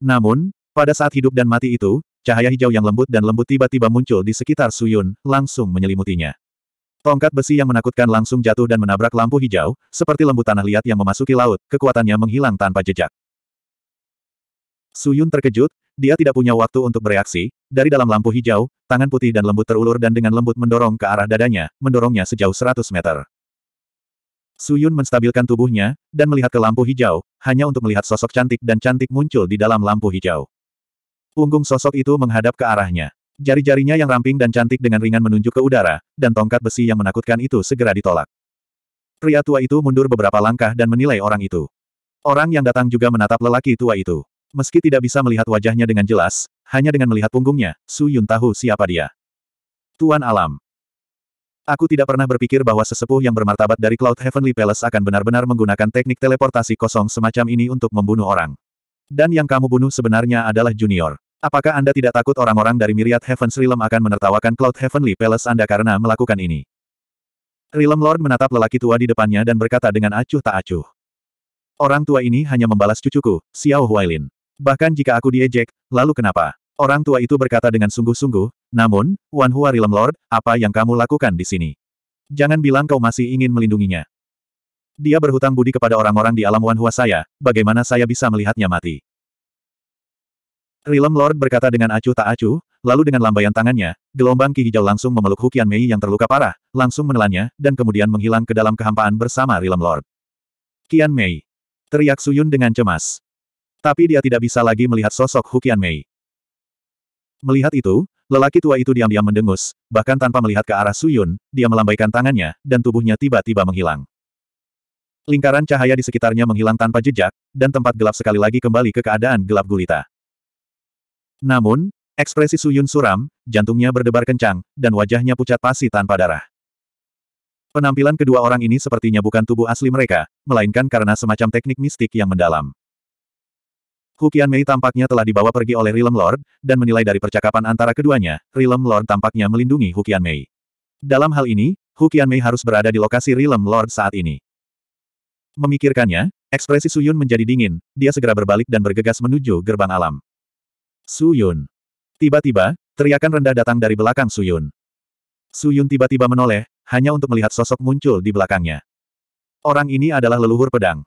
Namun, pada saat hidup dan mati itu, Cahaya hijau yang lembut dan lembut tiba-tiba muncul di sekitar Suyun, langsung menyelimutinya. Tongkat besi yang menakutkan langsung jatuh dan menabrak lampu hijau, seperti lembu tanah liat yang memasuki laut, kekuatannya menghilang tanpa jejak. Suyun terkejut, dia tidak punya waktu untuk bereaksi, dari dalam lampu hijau, tangan putih dan lembut terulur dan dengan lembut mendorong ke arah dadanya, mendorongnya sejauh 100 meter. Suyun menstabilkan tubuhnya, dan melihat ke lampu hijau, hanya untuk melihat sosok cantik dan cantik muncul di dalam lampu hijau. Punggung sosok itu menghadap ke arahnya. Jari-jarinya yang ramping dan cantik dengan ringan menunjuk ke udara, dan tongkat besi yang menakutkan itu segera ditolak. Pria tua itu mundur beberapa langkah dan menilai orang itu. Orang yang datang juga menatap lelaki tua itu. Meski tidak bisa melihat wajahnya dengan jelas, hanya dengan melihat punggungnya, Su Yun tahu siapa dia. Tuan Alam. Aku tidak pernah berpikir bahwa sesepuh yang bermartabat dari Cloud Heavenly Palace akan benar-benar menggunakan teknik teleportasi kosong semacam ini untuk membunuh orang. Dan yang kamu bunuh sebenarnya adalah Junior. Apakah Anda tidak takut orang-orang dari Myriad Heavens Realm akan menertawakan Cloud Heavenly Palace Anda karena melakukan ini? Realm Lord menatap lelaki tua di depannya dan berkata dengan acuh tak acuh. Orang tua ini hanya membalas cucuku, Xiao Huailin. Bahkan jika aku diejek, lalu kenapa? Orang tua itu berkata dengan sungguh-sungguh, namun, Wan Hua Realm Lord, apa yang kamu lakukan di sini? Jangan bilang kau masih ingin melindunginya. Dia berhutang budi kepada orang-orang di alam Wan Hua saya, bagaimana saya bisa melihatnya mati? Rilem Lord berkata dengan acuh tak acuh, lalu dengan lambaian tangannya, gelombang ki hijau langsung memeluk Hukian Mei yang terluka parah, langsung menelannya, dan kemudian menghilang ke dalam kehampaan bersama Rilem Lord. Kian Mei. Teriak Suyun dengan cemas. Tapi dia tidak bisa lagi melihat sosok Hukian Mei. Melihat itu, lelaki tua itu diam-diam mendengus, bahkan tanpa melihat ke arah Suyun, dia melambaikan tangannya, dan tubuhnya tiba-tiba menghilang. Lingkaran cahaya di sekitarnya menghilang tanpa jejak, dan tempat gelap sekali lagi kembali ke keadaan gelap gulita. Namun, ekspresi Suyun suram, jantungnya berdebar kencang, dan wajahnya pucat pasi tanpa darah. Penampilan kedua orang ini sepertinya bukan tubuh asli mereka, melainkan karena semacam teknik mistik yang mendalam. Hukian Mei tampaknya telah dibawa pergi oleh Realm Lord, dan menilai dari percakapan antara keduanya, Realm Lord tampaknya melindungi Hukian Mei. Dalam hal ini, Hukian Mei harus berada di lokasi Realm Lord saat ini. Memikirkannya, ekspresi Suyun menjadi dingin, dia segera berbalik dan bergegas menuju gerbang alam. Suyun. Tiba-tiba, teriakan rendah datang dari belakang Suyun. Suyun tiba-tiba menoleh, hanya untuk melihat sosok muncul di belakangnya. Orang ini adalah leluhur pedang.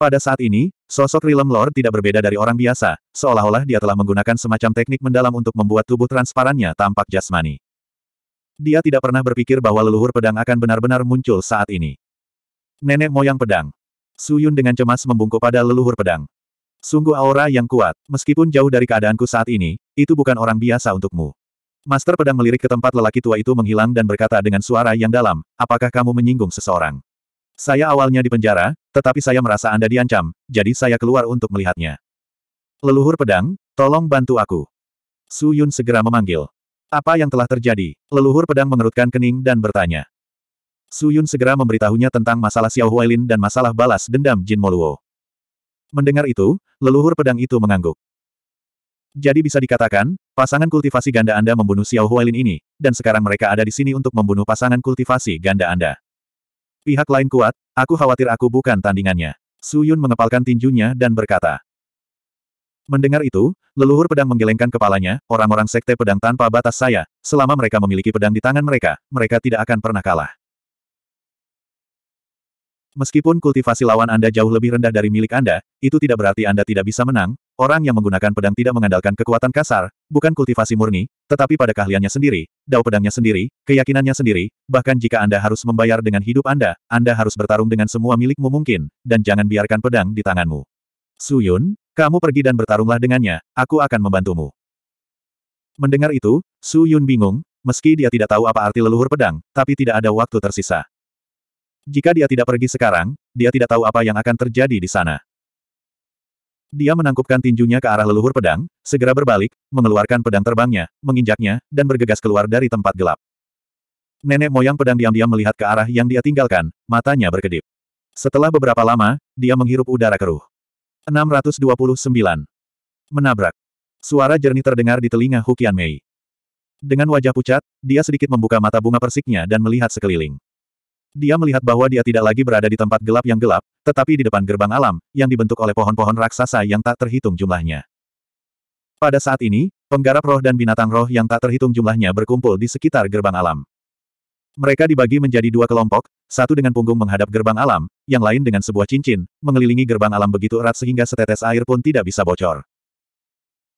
Pada saat ini, sosok Realm Lord tidak berbeda dari orang biasa, seolah-olah dia telah menggunakan semacam teknik mendalam untuk membuat tubuh transparannya tampak jasmani. Dia tidak pernah berpikir bahwa leluhur pedang akan benar-benar muncul saat ini. Nenek moyang pedang. Suyun dengan cemas membungkuk pada leluhur pedang. Sungguh aura yang kuat, meskipun jauh dari keadaanku saat ini, itu bukan orang biasa untukmu. Master pedang melirik ke tempat lelaki tua itu menghilang dan berkata dengan suara yang dalam, apakah kamu menyinggung seseorang? Saya awalnya di penjara, tetapi saya merasa Anda diancam, jadi saya keluar untuk melihatnya. Leluhur pedang, tolong bantu aku. Su Yun segera memanggil. Apa yang telah terjadi? Leluhur pedang mengerutkan kening dan bertanya. Su Yun segera memberitahunya tentang masalah Xiao Huailin dan masalah balas dendam Jin Moluo. Mendengar itu, leluhur pedang itu mengangguk. Jadi bisa dikatakan, pasangan kultivasi ganda Anda membunuh Xiao Huailin ini, dan sekarang mereka ada di sini untuk membunuh pasangan kultivasi ganda Anda. Pihak lain kuat, aku khawatir aku bukan tandingannya. Su Yun mengepalkan tinjunya dan berkata. Mendengar itu, leluhur pedang menggelengkan kepalanya, orang-orang sekte pedang tanpa batas saya, selama mereka memiliki pedang di tangan mereka, mereka tidak akan pernah kalah. Meskipun kultivasi lawan Anda jauh lebih rendah dari milik Anda, itu tidak berarti Anda tidak bisa menang. Orang yang menggunakan pedang tidak mengandalkan kekuatan kasar, bukan kultivasi murni, tetapi pada keahliannya sendiri, dao pedangnya sendiri, keyakinannya sendiri, bahkan jika Anda harus membayar dengan hidup Anda, Anda harus bertarung dengan semua milikmu mungkin, dan jangan biarkan pedang di tanganmu. Suyun, kamu pergi dan bertarunglah dengannya, aku akan membantumu. Mendengar itu, Suyun bingung, meski dia tidak tahu apa arti leluhur pedang, tapi tidak ada waktu tersisa. Jika dia tidak pergi sekarang, dia tidak tahu apa yang akan terjadi di sana. Dia menangkupkan tinjunya ke arah leluhur pedang, segera berbalik, mengeluarkan pedang terbangnya, menginjaknya, dan bergegas keluar dari tempat gelap. Nenek moyang pedang diam-diam melihat ke arah yang dia tinggalkan, matanya berkedip. Setelah beberapa lama, dia menghirup udara keruh. 629. Menabrak. Suara jernih terdengar di telinga Hukian Mei. Dengan wajah pucat, dia sedikit membuka mata bunga persiknya dan melihat sekeliling. Dia melihat bahwa dia tidak lagi berada di tempat gelap yang gelap, tetapi di depan gerbang alam, yang dibentuk oleh pohon-pohon raksasa yang tak terhitung jumlahnya. Pada saat ini, penggarap roh dan binatang roh yang tak terhitung jumlahnya berkumpul di sekitar gerbang alam. Mereka dibagi menjadi dua kelompok, satu dengan punggung menghadap gerbang alam, yang lain dengan sebuah cincin, mengelilingi gerbang alam begitu erat sehingga setetes air pun tidak bisa bocor.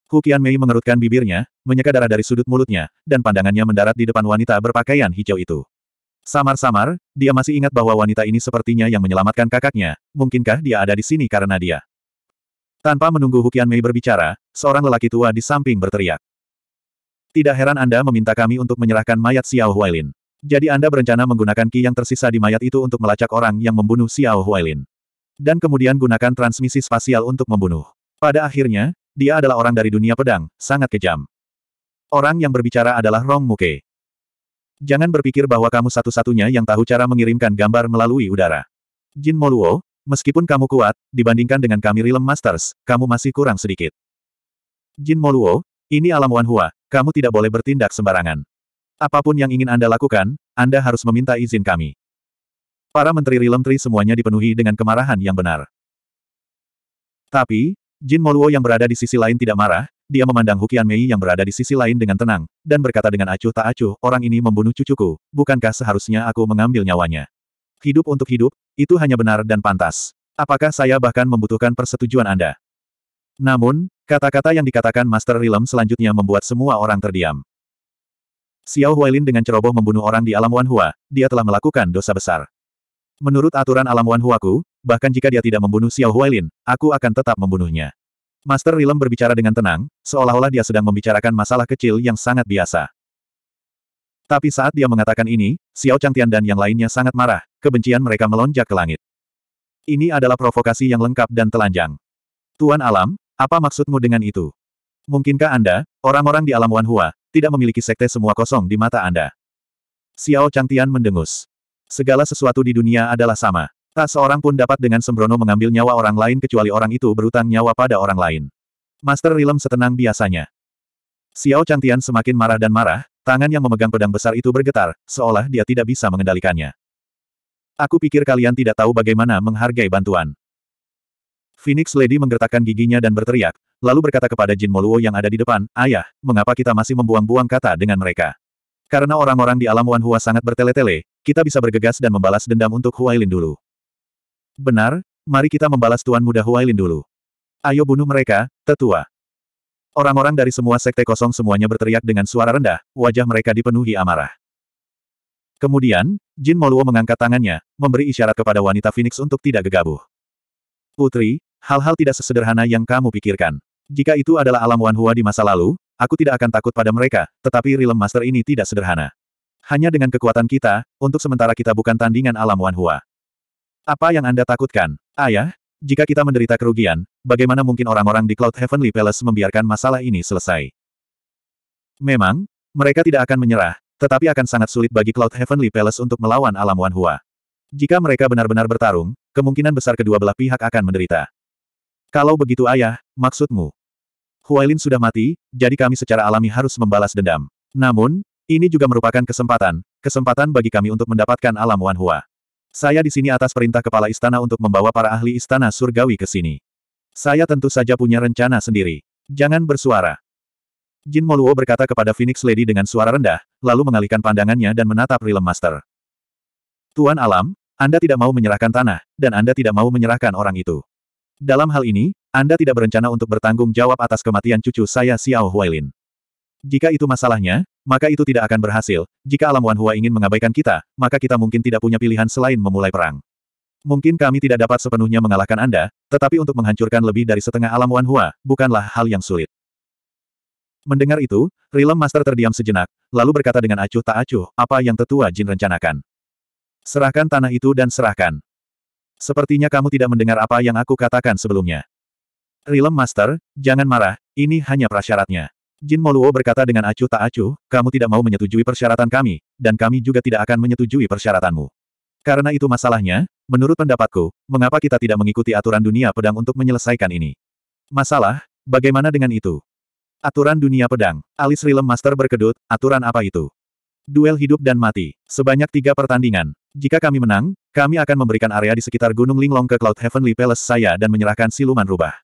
Hukian Mei mengerutkan bibirnya, menyeka darah dari sudut mulutnya, dan pandangannya mendarat di depan wanita berpakaian hijau itu. Samar-samar, dia masih ingat bahwa wanita ini sepertinya yang menyelamatkan kakaknya, mungkinkah dia ada di sini karena dia? Tanpa menunggu Hukian Mei berbicara, seorang lelaki tua di samping berteriak. Tidak heran Anda meminta kami untuk menyerahkan mayat Xiao Huailin. Jadi Anda berencana menggunakan ki yang tersisa di mayat itu untuk melacak orang yang membunuh Xiao Huailin. Dan kemudian gunakan transmisi spasial untuk membunuh. Pada akhirnya, dia adalah orang dari dunia pedang, sangat kejam. Orang yang berbicara adalah Rong Muke. Jangan berpikir bahwa kamu satu-satunya yang tahu cara mengirimkan gambar melalui udara. Jin Moluo, meskipun kamu kuat, dibandingkan dengan kami Realm Masters, kamu masih kurang sedikit. Jin Moluo, ini alam Wanhua, kamu tidak boleh bertindak sembarangan. Apapun yang ingin Anda lakukan, Anda harus meminta izin kami. Para Menteri Realm Tri semuanya dipenuhi dengan kemarahan yang benar. Tapi, Jin Moluo yang berada di sisi lain tidak marah, dia memandang Hukian Mei yang berada di sisi lain dengan tenang, dan berkata dengan acuh tak acuh, orang ini membunuh cucuku, bukankah seharusnya aku mengambil nyawanya? Hidup untuk hidup, itu hanya benar dan pantas. Apakah saya bahkan membutuhkan persetujuan Anda? Namun, kata-kata yang dikatakan Master Rilem selanjutnya membuat semua orang terdiam. Xiao Huailin dengan ceroboh membunuh orang di alam Wanhua, dia telah melakukan dosa besar. Menurut aturan alam Wanhuaku, bahkan jika dia tidak membunuh Xiao Huailin, aku akan tetap membunuhnya. Master Rilem berbicara dengan tenang, seolah-olah dia sedang membicarakan masalah kecil yang sangat biasa. Tapi saat dia mengatakan ini, Xiao Changtian dan yang lainnya sangat marah, kebencian mereka melonjak ke langit. Ini adalah provokasi yang lengkap dan telanjang. Tuan Alam, apa maksudmu dengan itu? Mungkinkah Anda, orang-orang di alam Wanhua, tidak memiliki sekte semua kosong di mata Anda? Xiao Changtian mendengus. Segala sesuatu di dunia adalah sama. Tak seorang pun dapat dengan sembrono mengambil nyawa orang lain kecuali orang itu berutang nyawa pada orang lain. Master Rilem setenang biasanya. Xiao Changtian semakin marah dan marah, tangan yang memegang pedang besar itu bergetar, seolah dia tidak bisa mengendalikannya. Aku pikir kalian tidak tahu bagaimana menghargai bantuan. Phoenix Lady menggertakkan giginya dan berteriak, lalu berkata kepada Jin Moluo yang ada di depan, Ayah, mengapa kita masih membuang-buang kata dengan mereka? Karena orang-orang di alam Wanhua sangat bertele-tele, kita bisa bergegas dan membalas dendam untuk Huailin dulu. Benar, mari kita membalas Tuan Muda Huailin dulu. Ayo bunuh mereka, tetua. Orang-orang dari semua sekte kosong semuanya berteriak dengan suara rendah, wajah mereka dipenuhi amarah. Kemudian, Jin Moluo mengangkat tangannya, memberi isyarat kepada wanita Phoenix untuk tidak gegabah. Putri, hal-hal tidak sesederhana yang kamu pikirkan. Jika itu adalah alam Hua di masa lalu, aku tidak akan takut pada mereka, tetapi Realm Master ini tidak sederhana. Hanya dengan kekuatan kita, untuk sementara kita bukan tandingan alam Hua. Apa yang Anda takutkan? Ayah, ya. jika kita menderita kerugian, bagaimana mungkin orang-orang di Cloud Heavenly Palace membiarkan masalah ini selesai? Memang, mereka tidak akan menyerah, tetapi akan sangat sulit bagi Cloud Heavenly Palace untuk melawan alam Wan Hua. Jika mereka benar-benar bertarung, kemungkinan besar kedua belah pihak akan menderita. Kalau begitu ayah, ya, maksudmu? Huailin sudah mati, jadi kami secara alami harus membalas dendam. Namun, ini juga merupakan kesempatan, kesempatan bagi kami untuk mendapatkan alam Wan Hua. Saya di sini atas perintah kepala istana untuk membawa para ahli istana surgawi ke sini. Saya tentu saja punya rencana sendiri. Jangan bersuara. Jin Moluo berkata kepada Phoenix Lady dengan suara rendah, lalu mengalihkan pandangannya dan menatap Realm Master. Tuan Alam, Anda tidak mau menyerahkan tanah, dan Anda tidak mau menyerahkan orang itu. Dalam hal ini, Anda tidak berencana untuk bertanggung jawab atas kematian cucu saya Xiao Huailin. Jika itu masalahnya, maka itu tidak akan berhasil. Jika alam Wanhua ingin mengabaikan kita, maka kita mungkin tidak punya pilihan selain memulai perang. Mungkin kami tidak dapat sepenuhnya mengalahkan Anda, tetapi untuk menghancurkan lebih dari setengah alam Wanhua, bukanlah hal yang sulit. Mendengar itu, Rilem Master terdiam sejenak, lalu berkata dengan acuh tak acuh, apa yang tetua Jin rencanakan. Serahkan tanah itu dan serahkan. Sepertinya kamu tidak mendengar apa yang aku katakan sebelumnya. Rilem Master, jangan marah, ini hanya prasyaratnya. Jin Moluo berkata dengan acuh tak acuh, kamu tidak mau menyetujui persyaratan kami, dan kami juga tidak akan menyetujui persyaratanmu. Karena itu masalahnya, menurut pendapatku, mengapa kita tidak mengikuti aturan dunia pedang untuk menyelesaikan ini? Masalah, bagaimana dengan itu? Aturan dunia pedang. Alis rilem Master berkedut, aturan apa itu? Duel hidup dan mati. Sebanyak tiga pertandingan. Jika kami menang, kami akan memberikan area di sekitar Gunung Linglong ke Cloud Heavenly Palace saya dan menyerahkan siluman rubah.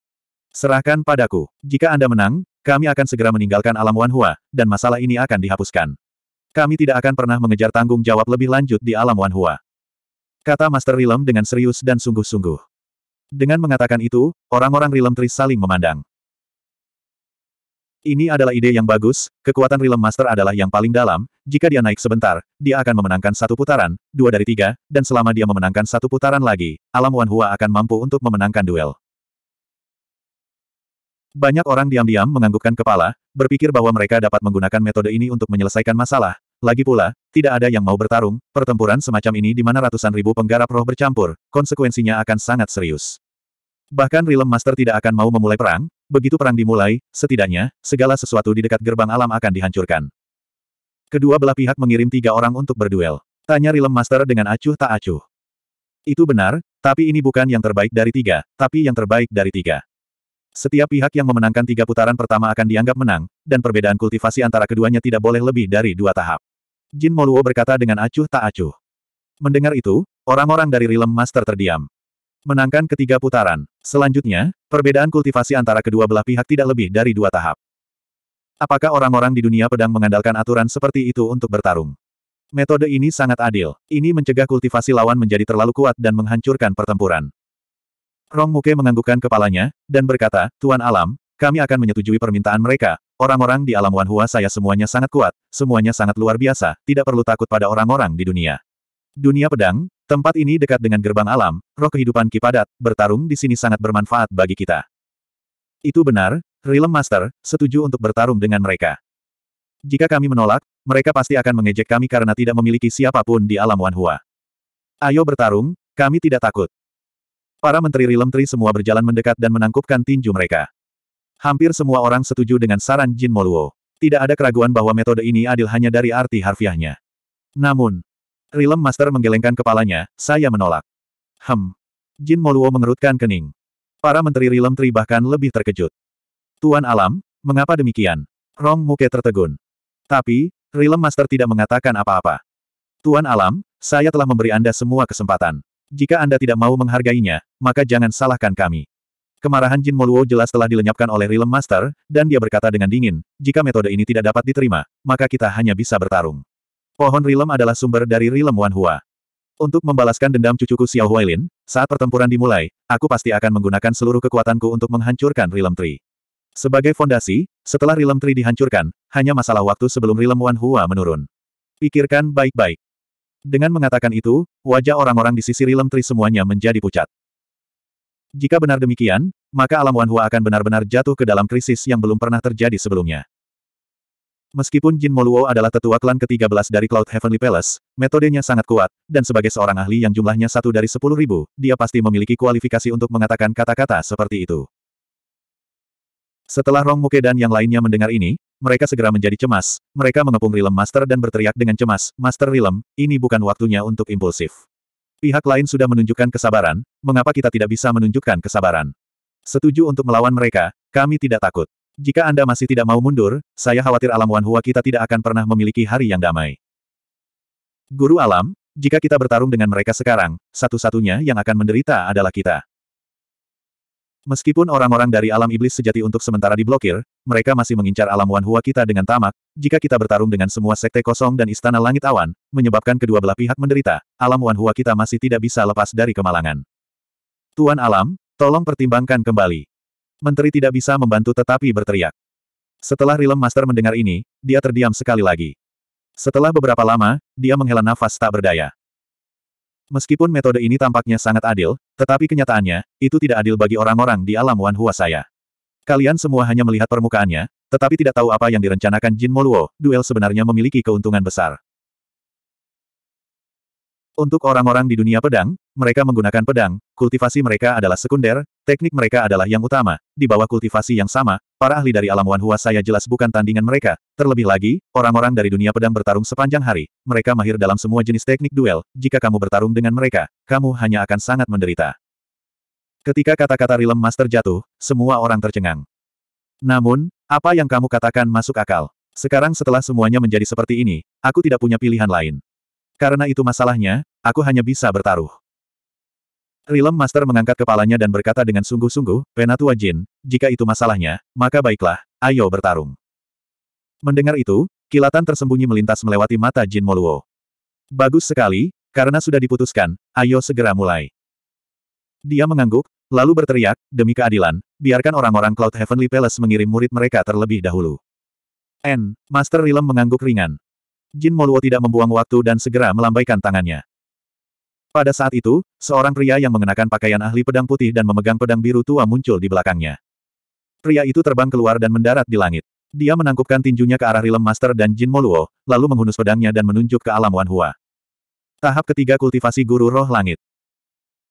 Serahkan padaku. Jika Anda menang, kami akan segera meninggalkan alam Wanhua, dan masalah ini akan dihapuskan. Kami tidak akan pernah mengejar tanggung jawab lebih lanjut di alam Wanhua. Kata Master Rilem dengan serius dan sungguh-sungguh. Dengan mengatakan itu, orang-orang Rilem Tris saling memandang. Ini adalah ide yang bagus, kekuatan Rilem Master adalah yang paling dalam, jika dia naik sebentar, dia akan memenangkan satu putaran, dua dari tiga, dan selama dia memenangkan satu putaran lagi, alam Wanhua akan mampu untuk memenangkan duel. Banyak orang diam-diam menganggukkan kepala, berpikir bahwa mereka dapat menggunakan metode ini untuk menyelesaikan masalah. Lagi pula, tidak ada yang mau bertarung, pertempuran semacam ini di mana ratusan ribu penggarap roh bercampur, konsekuensinya akan sangat serius. Bahkan Realm Master tidak akan mau memulai perang, begitu perang dimulai, setidaknya, segala sesuatu di dekat gerbang alam akan dihancurkan. Kedua belah pihak mengirim tiga orang untuk berduel. Tanya Realm Master dengan acuh tak acuh. Itu benar, tapi ini bukan yang terbaik dari tiga, tapi yang terbaik dari tiga. Setiap pihak yang memenangkan tiga putaran pertama akan dianggap menang, dan perbedaan kultivasi antara keduanya tidak boleh lebih dari dua tahap. Jin Moluo berkata dengan acuh tak acuh. Mendengar itu, orang-orang dari Rilem Master terdiam. Menangkan ketiga putaran. Selanjutnya, perbedaan kultivasi antara kedua belah pihak tidak lebih dari dua tahap. Apakah orang-orang di dunia pedang mengandalkan aturan seperti itu untuk bertarung? Metode ini sangat adil. Ini mencegah kultivasi lawan menjadi terlalu kuat dan menghancurkan pertempuran. Rong Muke menganggukkan kepalanya, dan berkata, Tuan Alam, kami akan menyetujui permintaan mereka. Orang-orang di alam Wanhua saya semuanya sangat kuat, semuanya sangat luar biasa, tidak perlu takut pada orang-orang di dunia. Dunia pedang, tempat ini dekat dengan gerbang alam, roh kehidupan kipadat, bertarung di sini sangat bermanfaat bagi kita. Itu benar, Realm Master, setuju untuk bertarung dengan mereka. Jika kami menolak, mereka pasti akan mengejek kami karena tidak memiliki siapapun di alam Wanhua. Ayo bertarung, kami tidak takut. Para menteri Rilem Tri semua berjalan mendekat dan menangkupkan tinju mereka. Hampir semua orang setuju dengan saran Jin Moluo. Tidak ada keraguan bahwa metode ini adil hanya dari arti harfiahnya. Namun, Rilem Master menggelengkan kepalanya, saya menolak. Hem. Jin Moluo mengerutkan kening. Para menteri Rilem Tri bahkan lebih terkejut. Tuan Alam, mengapa demikian? Rong Muke tertegun. Tapi, Rilem Master tidak mengatakan apa-apa. Tuan Alam, saya telah memberi Anda semua kesempatan. Jika Anda tidak mau menghargainya, maka jangan salahkan kami. Kemarahan Jin Moluo jelas telah dilenyapkan oleh Realm Master, dan dia berkata dengan dingin, jika metode ini tidak dapat diterima, maka kita hanya bisa bertarung. Pohon Realm adalah sumber dari Realm Hua. Untuk membalaskan dendam cucuku Xiao Huailin, saat pertempuran dimulai, aku pasti akan menggunakan seluruh kekuatanku untuk menghancurkan Realm Tree. Sebagai fondasi, setelah Realm Tree dihancurkan, hanya masalah waktu sebelum Realm Hua menurun. Pikirkan baik-baik. Dengan mengatakan itu, wajah orang-orang di sisi Rilem Tri semuanya menjadi pucat. Jika benar demikian, maka alam Wanhua akan benar-benar jatuh ke dalam krisis yang belum pernah terjadi sebelumnya. Meskipun Jin Moluo adalah tetua klan ke-13 dari Cloud Heavenly Palace, metodenya sangat kuat, dan sebagai seorang ahli yang jumlahnya satu dari sepuluh ribu, dia pasti memiliki kualifikasi untuk mengatakan kata-kata seperti itu. Setelah Rong Muke dan yang lainnya mendengar ini, mereka segera menjadi cemas. Mereka mengepung Rilem Master dan berteriak dengan cemas, Master Rilem, ini bukan waktunya untuk impulsif. Pihak lain sudah menunjukkan kesabaran, mengapa kita tidak bisa menunjukkan kesabaran? Setuju untuk melawan mereka, kami tidak takut. Jika Anda masih tidak mau mundur, saya khawatir alam Wan Hua kita tidak akan pernah memiliki hari yang damai. Guru alam, jika kita bertarung dengan mereka sekarang, satu-satunya yang akan menderita adalah kita. Meskipun orang-orang dari alam iblis sejati untuk sementara diblokir, mereka masih mengincar alam Wan Hua kita dengan tamak, jika kita bertarung dengan semua sekte kosong dan istana langit awan, menyebabkan kedua belah pihak menderita, alam Wan Hua kita masih tidak bisa lepas dari kemalangan. Tuan Alam, tolong pertimbangkan kembali. Menteri tidak bisa membantu tetapi berteriak. Setelah Rilem Master mendengar ini, dia terdiam sekali lagi. Setelah beberapa lama, dia menghela nafas tak berdaya. Meskipun metode ini tampaknya sangat adil, tetapi kenyataannya, itu tidak adil bagi orang-orang di alam Wan Hua saya. Kalian semua hanya melihat permukaannya, tetapi tidak tahu apa yang direncanakan Jin Moluo, duel sebenarnya memiliki keuntungan besar. Untuk orang-orang di dunia pedang, mereka menggunakan pedang, kultivasi mereka adalah sekunder, teknik mereka adalah yang utama. Di bawah kultivasi yang sama, para ahli dari alam Wanhua saya jelas bukan tandingan mereka. Terlebih lagi, orang-orang dari dunia pedang bertarung sepanjang hari. Mereka mahir dalam semua jenis teknik duel. Jika kamu bertarung dengan mereka, kamu hanya akan sangat menderita. Ketika kata-kata Rilem Master jatuh, semua orang tercengang. Namun, apa yang kamu katakan masuk akal. Sekarang setelah semuanya menjadi seperti ini, aku tidak punya pilihan lain. Karena itu masalahnya, aku hanya bisa bertaruh. Rillem Master mengangkat kepalanya dan berkata dengan sungguh-sungguh, Penatua Jin, jika itu masalahnya, maka baiklah, ayo bertarung. Mendengar itu, kilatan tersembunyi melintas melewati mata Jin Moluo. Bagus sekali, karena sudah diputuskan, ayo segera mulai. Dia mengangguk, lalu berteriak, demi keadilan, biarkan orang-orang Cloud Heavenly Palace mengirim murid mereka terlebih dahulu. N. Master Rilem mengangguk ringan. Jin Moluo tidak membuang waktu dan segera melambaikan tangannya. Pada saat itu, seorang pria yang mengenakan pakaian ahli pedang putih dan memegang pedang biru tua muncul di belakangnya. Pria itu terbang keluar dan mendarat di langit. Dia menangkupkan tinjunya ke arah Rilem Master dan Jin Moluo, lalu menghunus pedangnya dan menunjuk ke alam Wan Hua. Tahap ketiga kultivasi guru roh langit.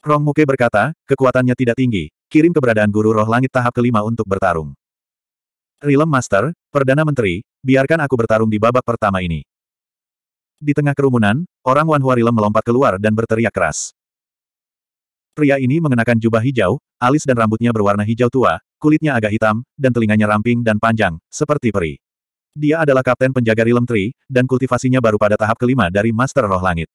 Rong Muke berkata, kekuatannya tidak tinggi, kirim keberadaan guru roh langit tahap kelima untuk bertarung. Rilem Master, Perdana Menteri, biarkan aku bertarung di babak pertama ini. Di tengah kerumunan, orang Wanhuarilem melompat keluar dan berteriak keras. Pria ini mengenakan jubah hijau, alis dan rambutnya berwarna hijau tua, kulitnya agak hitam, dan telinganya ramping dan panjang, seperti peri. Dia adalah kapten penjaga Rilem tri, dan kultivasinya baru pada tahap kelima dari Master Roh Langit.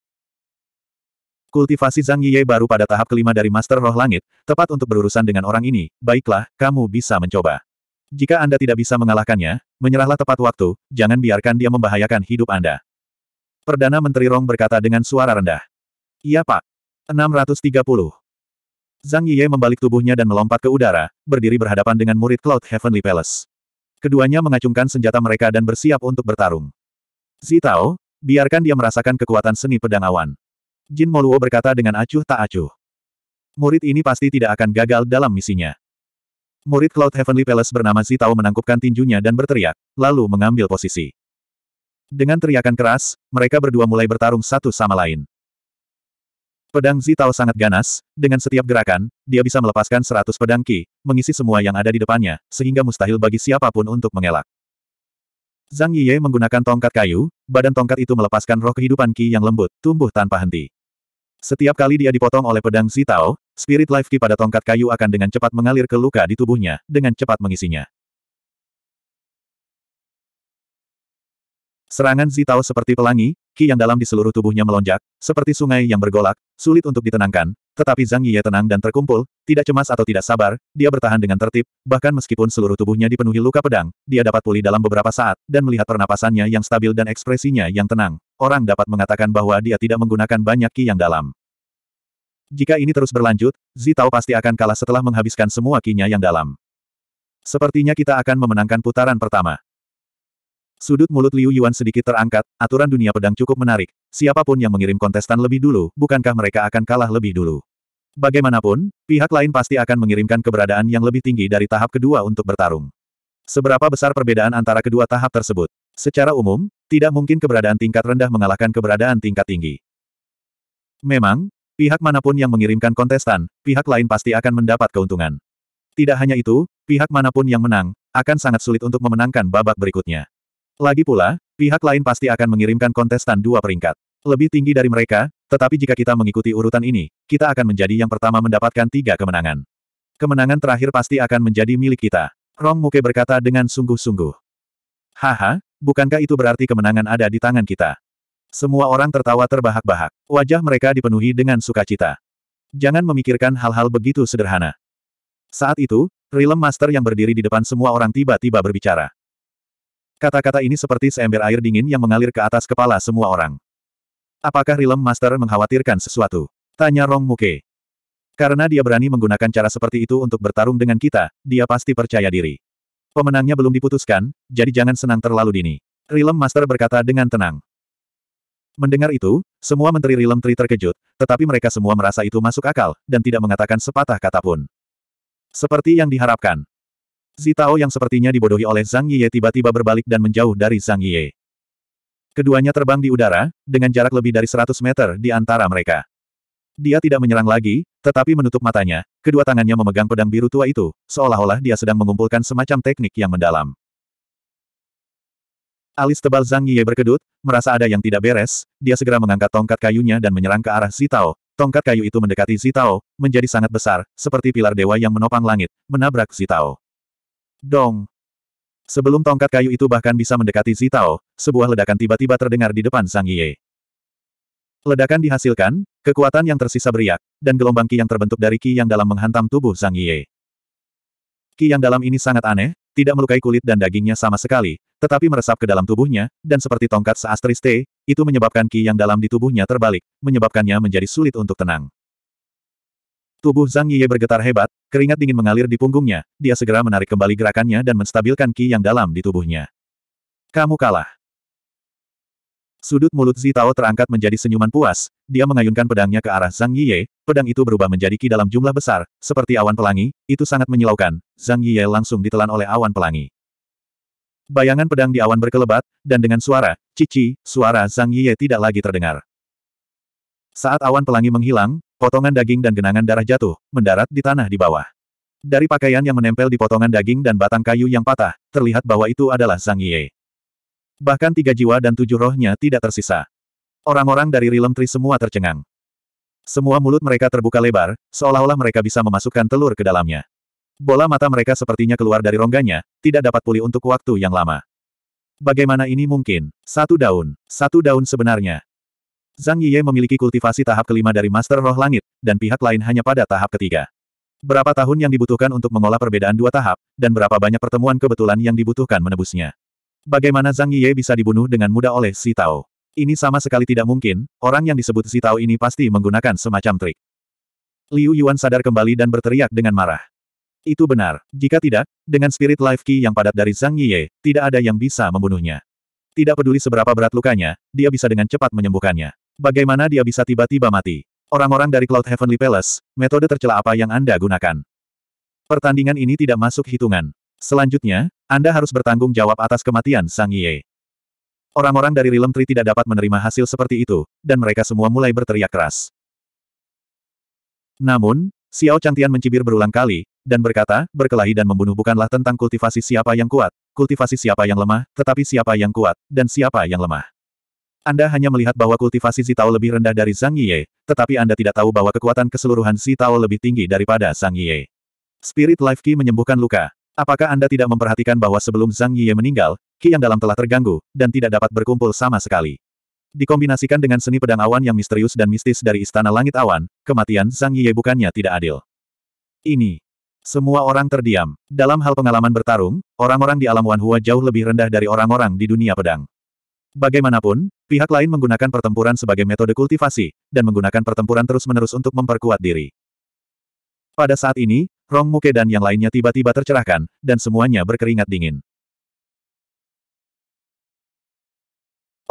Kultivasi Zhang Yiye baru pada tahap kelima dari Master Roh Langit, tepat untuk berurusan dengan orang ini, baiklah, kamu bisa mencoba. Jika Anda tidak bisa mengalahkannya, menyerahlah tepat waktu, jangan biarkan dia membahayakan hidup Anda. Perdana Menteri Rong berkata dengan suara rendah. Iya Pak. 630. Zhang Yiye membalik tubuhnya dan melompat ke udara, berdiri berhadapan dengan murid Cloud Heavenly Palace. Keduanya mengacungkan senjata mereka dan bersiap untuk bertarung. Zitao, biarkan dia merasakan kekuatan seni pedang awan. Jin Moluo berkata dengan acuh tak acuh. Murid ini pasti tidak akan gagal dalam misinya. Murid Cloud Heavenly Palace bernama Zitao menangkupkan tinjunya dan berteriak, lalu mengambil posisi. Dengan teriakan keras, mereka berdua mulai bertarung satu sama lain. Pedang Zitao sangat ganas, dengan setiap gerakan, dia bisa melepaskan seratus pedang Ki, mengisi semua yang ada di depannya, sehingga mustahil bagi siapapun untuk mengelak. Zhang Yiye menggunakan tongkat kayu, badan tongkat itu melepaskan roh kehidupan Ki yang lembut, tumbuh tanpa henti. Setiap kali dia dipotong oleh pedang Zitao, spirit life Ki pada tongkat kayu akan dengan cepat mengalir ke luka di tubuhnya, dengan cepat mengisinya. Serangan Zitao seperti pelangi, ki yang dalam di seluruh tubuhnya melonjak, seperti sungai yang bergolak, sulit untuk ditenangkan, tetapi Zhang Yiye tenang dan terkumpul, tidak cemas atau tidak sabar, dia bertahan dengan tertib, bahkan meskipun seluruh tubuhnya dipenuhi luka pedang, dia dapat pulih dalam beberapa saat, dan melihat pernapasannya yang stabil dan ekspresinya yang tenang, orang dapat mengatakan bahwa dia tidak menggunakan banyak ki yang dalam. Jika ini terus berlanjut, Zitao pasti akan kalah setelah menghabiskan semua kinya yang dalam. Sepertinya kita akan memenangkan putaran pertama. Sudut mulut Liu Yuan sedikit terangkat, aturan dunia pedang cukup menarik. Siapapun yang mengirim kontestan lebih dulu, bukankah mereka akan kalah lebih dulu? Bagaimanapun, pihak lain pasti akan mengirimkan keberadaan yang lebih tinggi dari tahap kedua untuk bertarung. Seberapa besar perbedaan antara kedua tahap tersebut? Secara umum, tidak mungkin keberadaan tingkat rendah mengalahkan keberadaan tingkat tinggi. Memang, pihak manapun yang mengirimkan kontestan, pihak lain pasti akan mendapat keuntungan. Tidak hanya itu, pihak manapun yang menang, akan sangat sulit untuk memenangkan babak berikutnya. Lagi pula, pihak lain pasti akan mengirimkan kontestan dua peringkat. Lebih tinggi dari mereka, tetapi jika kita mengikuti urutan ini, kita akan menjadi yang pertama mendapatkan tiga kemenangan. Kemenangan terakhir pasti akan menjadi milik kita. Rong Muke berkata dengan sungguh-sungguh. Haha, bukankah itu berarti kemenangan ada di tangan kita? Semua orang tertawa terbahak-bahak. Wajah mereka dipenuhi dengan sukacita. Jangan memikirkan hal-hal begitu sederhana. Saat itu, Realm Master yang berdiri di depan semua orang tiba-tiba berbicara. Kata-kata ini seperti seember air dingin yang mengalir ke atas kepala semua orang. Apakah Realm Master mengkhawatirkan sesuatu? Tanya Rong Muke. Karena dia berani menggunakan cara seperti itu untuk bertarung dengan kita, dia pasti percaya diri. Pemenangnya belum diputuskan, jadi jangan senang terlalu dini. Realm Master berkata dengan tenang. Mendengar itu, semua Menteri Realm Tri terkejut, tetapi mereka semua merasa itu masuk akal, dan tidak mengatakan sepatah kata pun. Seperti yang diharapkan, Zitao yang sepertinya dibodohi oleh Zhang Yiye tiba-tiba berbalik dan menjauh dari Zhang Yiye. Keduanya terbang di udara, dengan jarak lebih dari 100 meter di antara mereka. Dia tidak menyerang lagi, tetapi menutup matanya, kedua tangannya memegang pedang biru tua itu, seolah-olah dia sedang mengumpulkan semacam teknik yang mendalam. Alis tebal Zhang Yiye berkedut, merasa ada yang tidak beres, dia segera mengangkat tongkat kayunya dan menyerang ke arah Zitao. Tongkat kayu itu mendekati Zitao, menjadi sangat besar, seperti pilar dewa yang menopang langit, menabrak Zitao. Dong! Sebelum tongkat kayu itu bahkan bisa mendekati Zitao, sebuah ledakan tiba-tiba terdengar di depan Sang Yie. Ledakan dihasilkan, kekuatan yang tersisa beriak, dan gelombang Ki yang terbentuk dari Ki yang dalam menghantam tubuh Sang Yie. Ki yang dalam ini sangat aneh, tidak melukai kulit dan dagingnya sama sekali, tetapi meresap ke dalam tubuhnya, dan seperti tongkat seasteris T, itu menyebabkan ki yang dalam di tubuhnya terbalik, menyebabkannya menjadi sulit untuk tenang. Tubuh Zhang Yiye bergetar hebat, Keringat dingin mengalir di punggungnya, dia segera menarik kembali gerakannya dan menstabilkan ki yang dalam di tubuhnya. Kamu kalah. Sudut mulut Zitao terangkat menjadi senyuman puas, dia mengayunkan pedangnya ke arah Zhang Yiye, pedang itu berubah menjadi ki dalam jumlah besar, seperti awan pelangi, itu sangat menyilaukan, Zhang Yiye langsung ditelan oleh awan pelangi. Bayangan pedang di awan berkelebat, dan dengan suara, cici, suara Zhang Yiye tidak lagi terdengar. Saat awan pelangi menghilang, potongan daging dan genangan darah jatuh, mendarat di tanah di bawah. Dari pakaian yang menempel di potongan daging dan batang kayu yang patah, terlihat bahwa itu adalah Sang Yie. Bahkan tiga jiwa dan tujuh rohnya tidak tersisa. Orang-orang dari Rilem Tree semua tercengang. Semua mulut mereka terbuka lebar, seolah-olah mereka bisa memasukkan telur ke dalamnya. Bola mata mereka sepertinya keluar dari rongganya, tidak dapat pulih untuk waktu yang lama. Bagaimana ini mungkin? Satu daun, satu daun sebenarnya, Zhang Yiye memiliki kultivasi tahap kelima dari Master Roh Langit, dan pihak lain hanya pada tahap ketiga. Berapa tahun yang dibutuhkan untuk mengolah perbedaan dua tahap, dan berapa banyak pertemuan kebetulan yang dibutuhkan menebusnya. Bagaimana Zhang Yiye bisa dibunuh dengan mudah oleh Si Tao? Ini sama sekali tidak mungkin, orang yang disebut Si Tao ini pasti menggunakan semacam trik. Liu Yuan sadar kembali dan berteriak dengan marah. Itu benar, jika tidak, dengan spirit life key yang padat dari Zhang Yiye, tidak ada yang bisa membunuhnya. Tidak peduli seberapa berat lukanya, dia bisa dengan cepat menyembuhkannya. Bagaimana dia bisa tiba-tiba mati? Orang-orang dari Cloud Heavenly Palace, metode tercela apa yang Anda gunakan? Pertandingan ini tidak masuk hitungan. Selanjutnya, Anda harus bertanggung jawab atas kematian Sang Ye. Orang-orang dari Realm Tree tidak dapat menerima hasil seperti itu, dan mereka semua mulai berteriak keras. Namun, Xiao Changtian mencibir berulang kali, dan berkata, berkelahi dan membunuh bukanlah tentang kultivasi siapa yang kuat, kultivasi siapa yang lemah, tetapi siapa yang kuat, dan siapa yang lemah. Anda hanya melihat bahwa kultivasi Zitao lebih rendah dari Zhang Yie, tetapi Anda tidak tahu bahwa kekuatan keseluruhan Zitao lebih tinggi daripada Zhang Yie. Spirit Life Qi menyembuhkan luka. Apakah Anda tidak memperhatikan bahwa sebelum Zhang Yie meninggal, Qi yang dalam telah terganggu, dan tidak dapat berkumpul sama sekali. Dikombinasikan dengan seni pedang awan yang misterius dan mistis dari Istana Langit Awan, kematian Zhang Yie bukannya tidak adil. Ini. Semua orang terdiam. Dalam hal pengalaman bertarung, orang-orang di alam Wanhua jauh lebih rendah dari orang-orang di dunia pedang. Bagaimanapun, pihak lain menggunakan pertempuran sebagai metode kultivasi, dan menggunakan pertempuran terus-menerus untuk memperkuat diri. Pada saat ini, Rong Muke dan yang lainnya tiba-tiba tercerahkan, dan semuanya berkeringat dingin.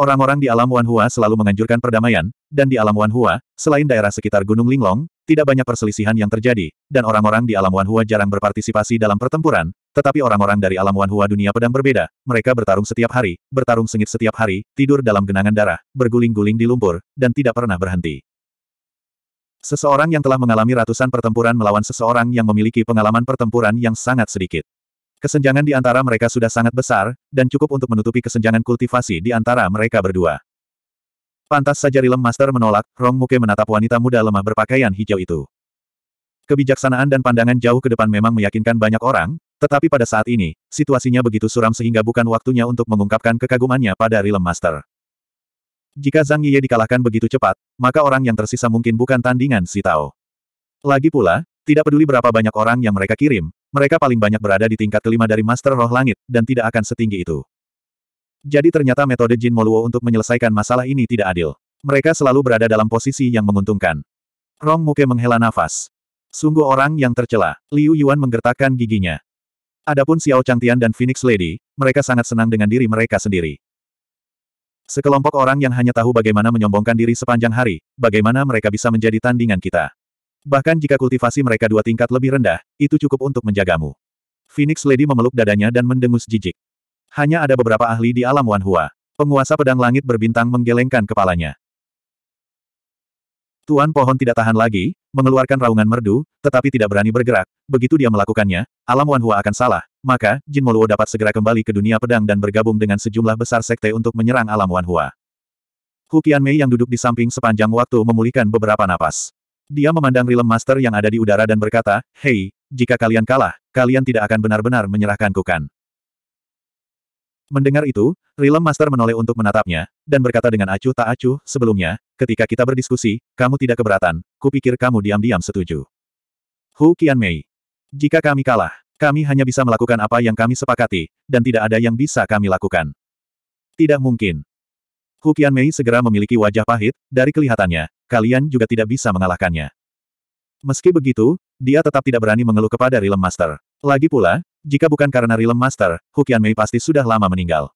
Orang-orang di alam Wanhua selalu menganjurkan perdamaian, dan di alam Wanhua, selain daerah sekitar Gunung Linglong, tidak banyak perselisihan yang terjadi, dan orang-orang di alam Wanhua jarang berpartisipasi dalam pertempuran, tetapi orang-orang dari alam Wanhua dunia pedang berbeda, mereka bertarung setiap hari, bertarung sengit setiap hari, tidur dalam genangan darah, berguling-guling di lumpur, dan tidak pernah berhenti. Seseorang yang telah mengalami ratusan pertempuran melawan seseorang yang memiliki pengalaman pertempuran yang sangat sedikit. Kesenjangan di antara mereka sudah sangat besar, dan cukup untuk menutupi kesenjangan kultivasi di antara mereka berdua. Pantas saja Rilem Master menolak, Rong Muke menatap wanita muda lemah berpakaian hijau itu. Kebijaksanaan dan pandangan jauh ke depan memang meyakinkan banyak orang, tetapi pada saat ini, situasinya begitu suram sehingga bukan waktunya untuk mengungkapkan kekagumannya pada Rilem Master. Jika Zhang Yiye dikalahkan begitu cepat, maka orang yang tersisa mungkin bukan tandingan si Tao. Lagi pula, tidak peduli berapa banyak orang yang mereka kirim, mereka paling banyak berada di tingkat kelima dari Master Roh Langit, dan tidak akan setinggi itu. Jadi ternyata metode Jin Moluo untuk menyelesaikan masalah ini tidak adil. Mereka selalu berada dalam posisi yang menguntungkan. Rong Muke menghela nafas. Sungguh orang yang tercela. Liu Yuan menggertakkan giginya. Adapun Xiao Changtian dan Phoenix Lady, mereka sangat senang dengan diri mereka sendiri. Sekelompok orang yang hanya tahu bagaimana menyombongkan diri sepanjang hari, bagaimana mereka bisa menjadi tandingan kita. Bahkan jika kultivasi mereka dua tingkat lebih rendah, itu cukup untuk menjagamu. Phoenix Lady memeluk dadanya dan mendengus jijik. Hanya ada beberapa ahli di alam Wanhua. Penguasa pedang langit berbintang menggelengkan kepalanya. Tuan pohon tidak tahan lagi, mengeluarkan raungan merdu, tetapi tidak berani bergerak. Begitu dia melakukannya, alam Wanhua akan salah, maka Jin Moluo dapat segera kembali ke dunia pedang dan bergabung dengan sejumlah besar sekte untuk menyerang alam Wanhua. Hu Mei yang duduk di samping sepanjang waktu memulihkan beberapa napas. Dia memandang Rilem Master yang ada di udara dan berkata, Hei, jika kalian kalah, kalian tidak akan benar-benar menyerahkanku kan. Mendengar itu, Rilem Master menoleh untuk menatapnya, dan berkata dengan acuh tak acuh, sebelumnya, ketika kita berdiskusi, kamu tidak keberatan, kupikir kamu diam-diam setuju. Hu Qianmei, Mei. Jika kami kalah, kami hanya bisa melakukan apa yang kami sepakati, dan tidak ada yang bisa kami lakukan. Tidak mungkin. Hu Qianmei Mei segera memiliki wajah pahit, dari kelihatannya, kalian juga tidak bisa mengalahkannya. Meski begitu, dia tetap tidak berani mengeluh kepada Rilem Master. Lagi pula, jika bukan karena Realm Master, Hukian Mei pasti sudah lama meninggal.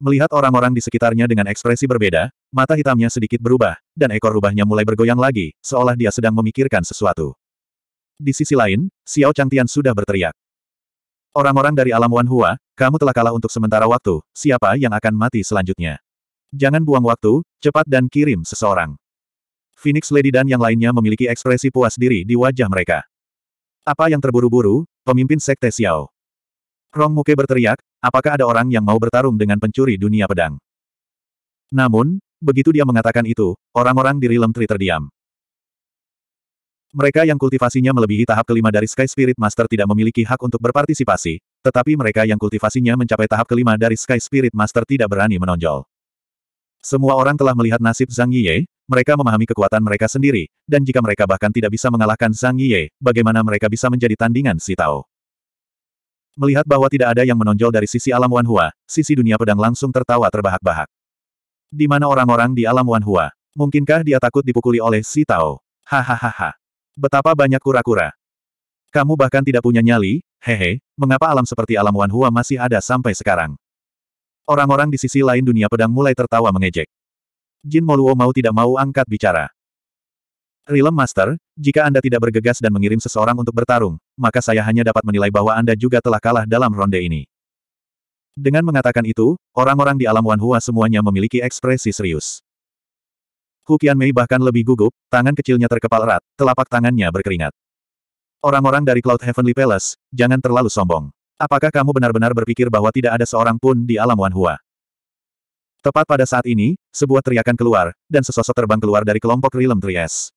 Melihat orang-orang di sekitarnya dengan ekspresi berbeda, mata hitamnya sedikit berubah, dan ekor rubahnya mulai bergoyang lagi, seolah dia sedang memikirkan sesuatu. Di sisi lain, Xiao Changtian sudah berteriak. Orang-orang dari alam Wan Hua, kamu telah kalah untuk sementara waktu, siapa yang akan mati selanjutnya? Jangan buang waktu, cepat dan kirim seseorang. Phoenix Lady dan yang lainnya memiliki ekspresi puas diri di wajah mereka. Apa yang terburu-buru, pemimpin sekte Xiao? Rong Muke berteriak, apakah ada orang yang mau bertarung dengan pencuri dunia pedang? Namun, begitu dia mengatakan itu, orang-orang di Rilem Tree terdiam. Mereka yang kultivasinya melebihi tahap kelima dari Sky Spirit Master tidak memiliki hak untuk berpartisipasi, tetapi mereka yang kultivasinya mencapai tahap kelima dari Sky Spirit Master tidak berani menonjol. Semua orang telah melihat nasib Zhang Yiye, mereka memahami kekuatan mereka sendiri, dan jika mereka bahkan tidak bisa mengalahkan Zhang Yiye, bagaimana mereka bisa menjadi tandingan si Tao? Melihat bahwa tidak ada yang menonjol dari sisi alam Wan Hua, sisi dunia pedang langsung tertawa terbahak-bahak. Di mana orang-orang di alam Wan Hua? Mungkinkah dia takut dipukuli oleh si Tao? Hahaha. Betapa banyak kura-kura. Kamu bahkan tidak punya nyali, hehe, mengapa alam seperti alam Wan Hua masih ada sampai sekarang? Orang-orang di sisi lain dunia pedang mulai tertawa mengejek. Jin Moluo mau tidak mau angkat bicara. Realm Master, jika Anda tidak bergegas dan mengirim seseorang untuk bertarung, maka saya hanya dapat menilai bahwa Anda juga telah kalah dalam ronde ini. Dengan mengatakan itu, orang-orang di alam Wanhua semuanya memiliki ekspresi serius. Hukian Mei bahkan lebih gugup, tangan kecilnya terkepal erat, telapak tangannya berkeringat. Orang-orang dari Cloud Heavenly Palace, jangan terlalu sombong. Apakah kamu benar-benar berpikir bahwa tidak ada seorang pun di alam Wanhua? Tepat pada saat ini, sebuah teriakan keluar, dan sesosok terbang keluar dari kelompok Rilem Tries.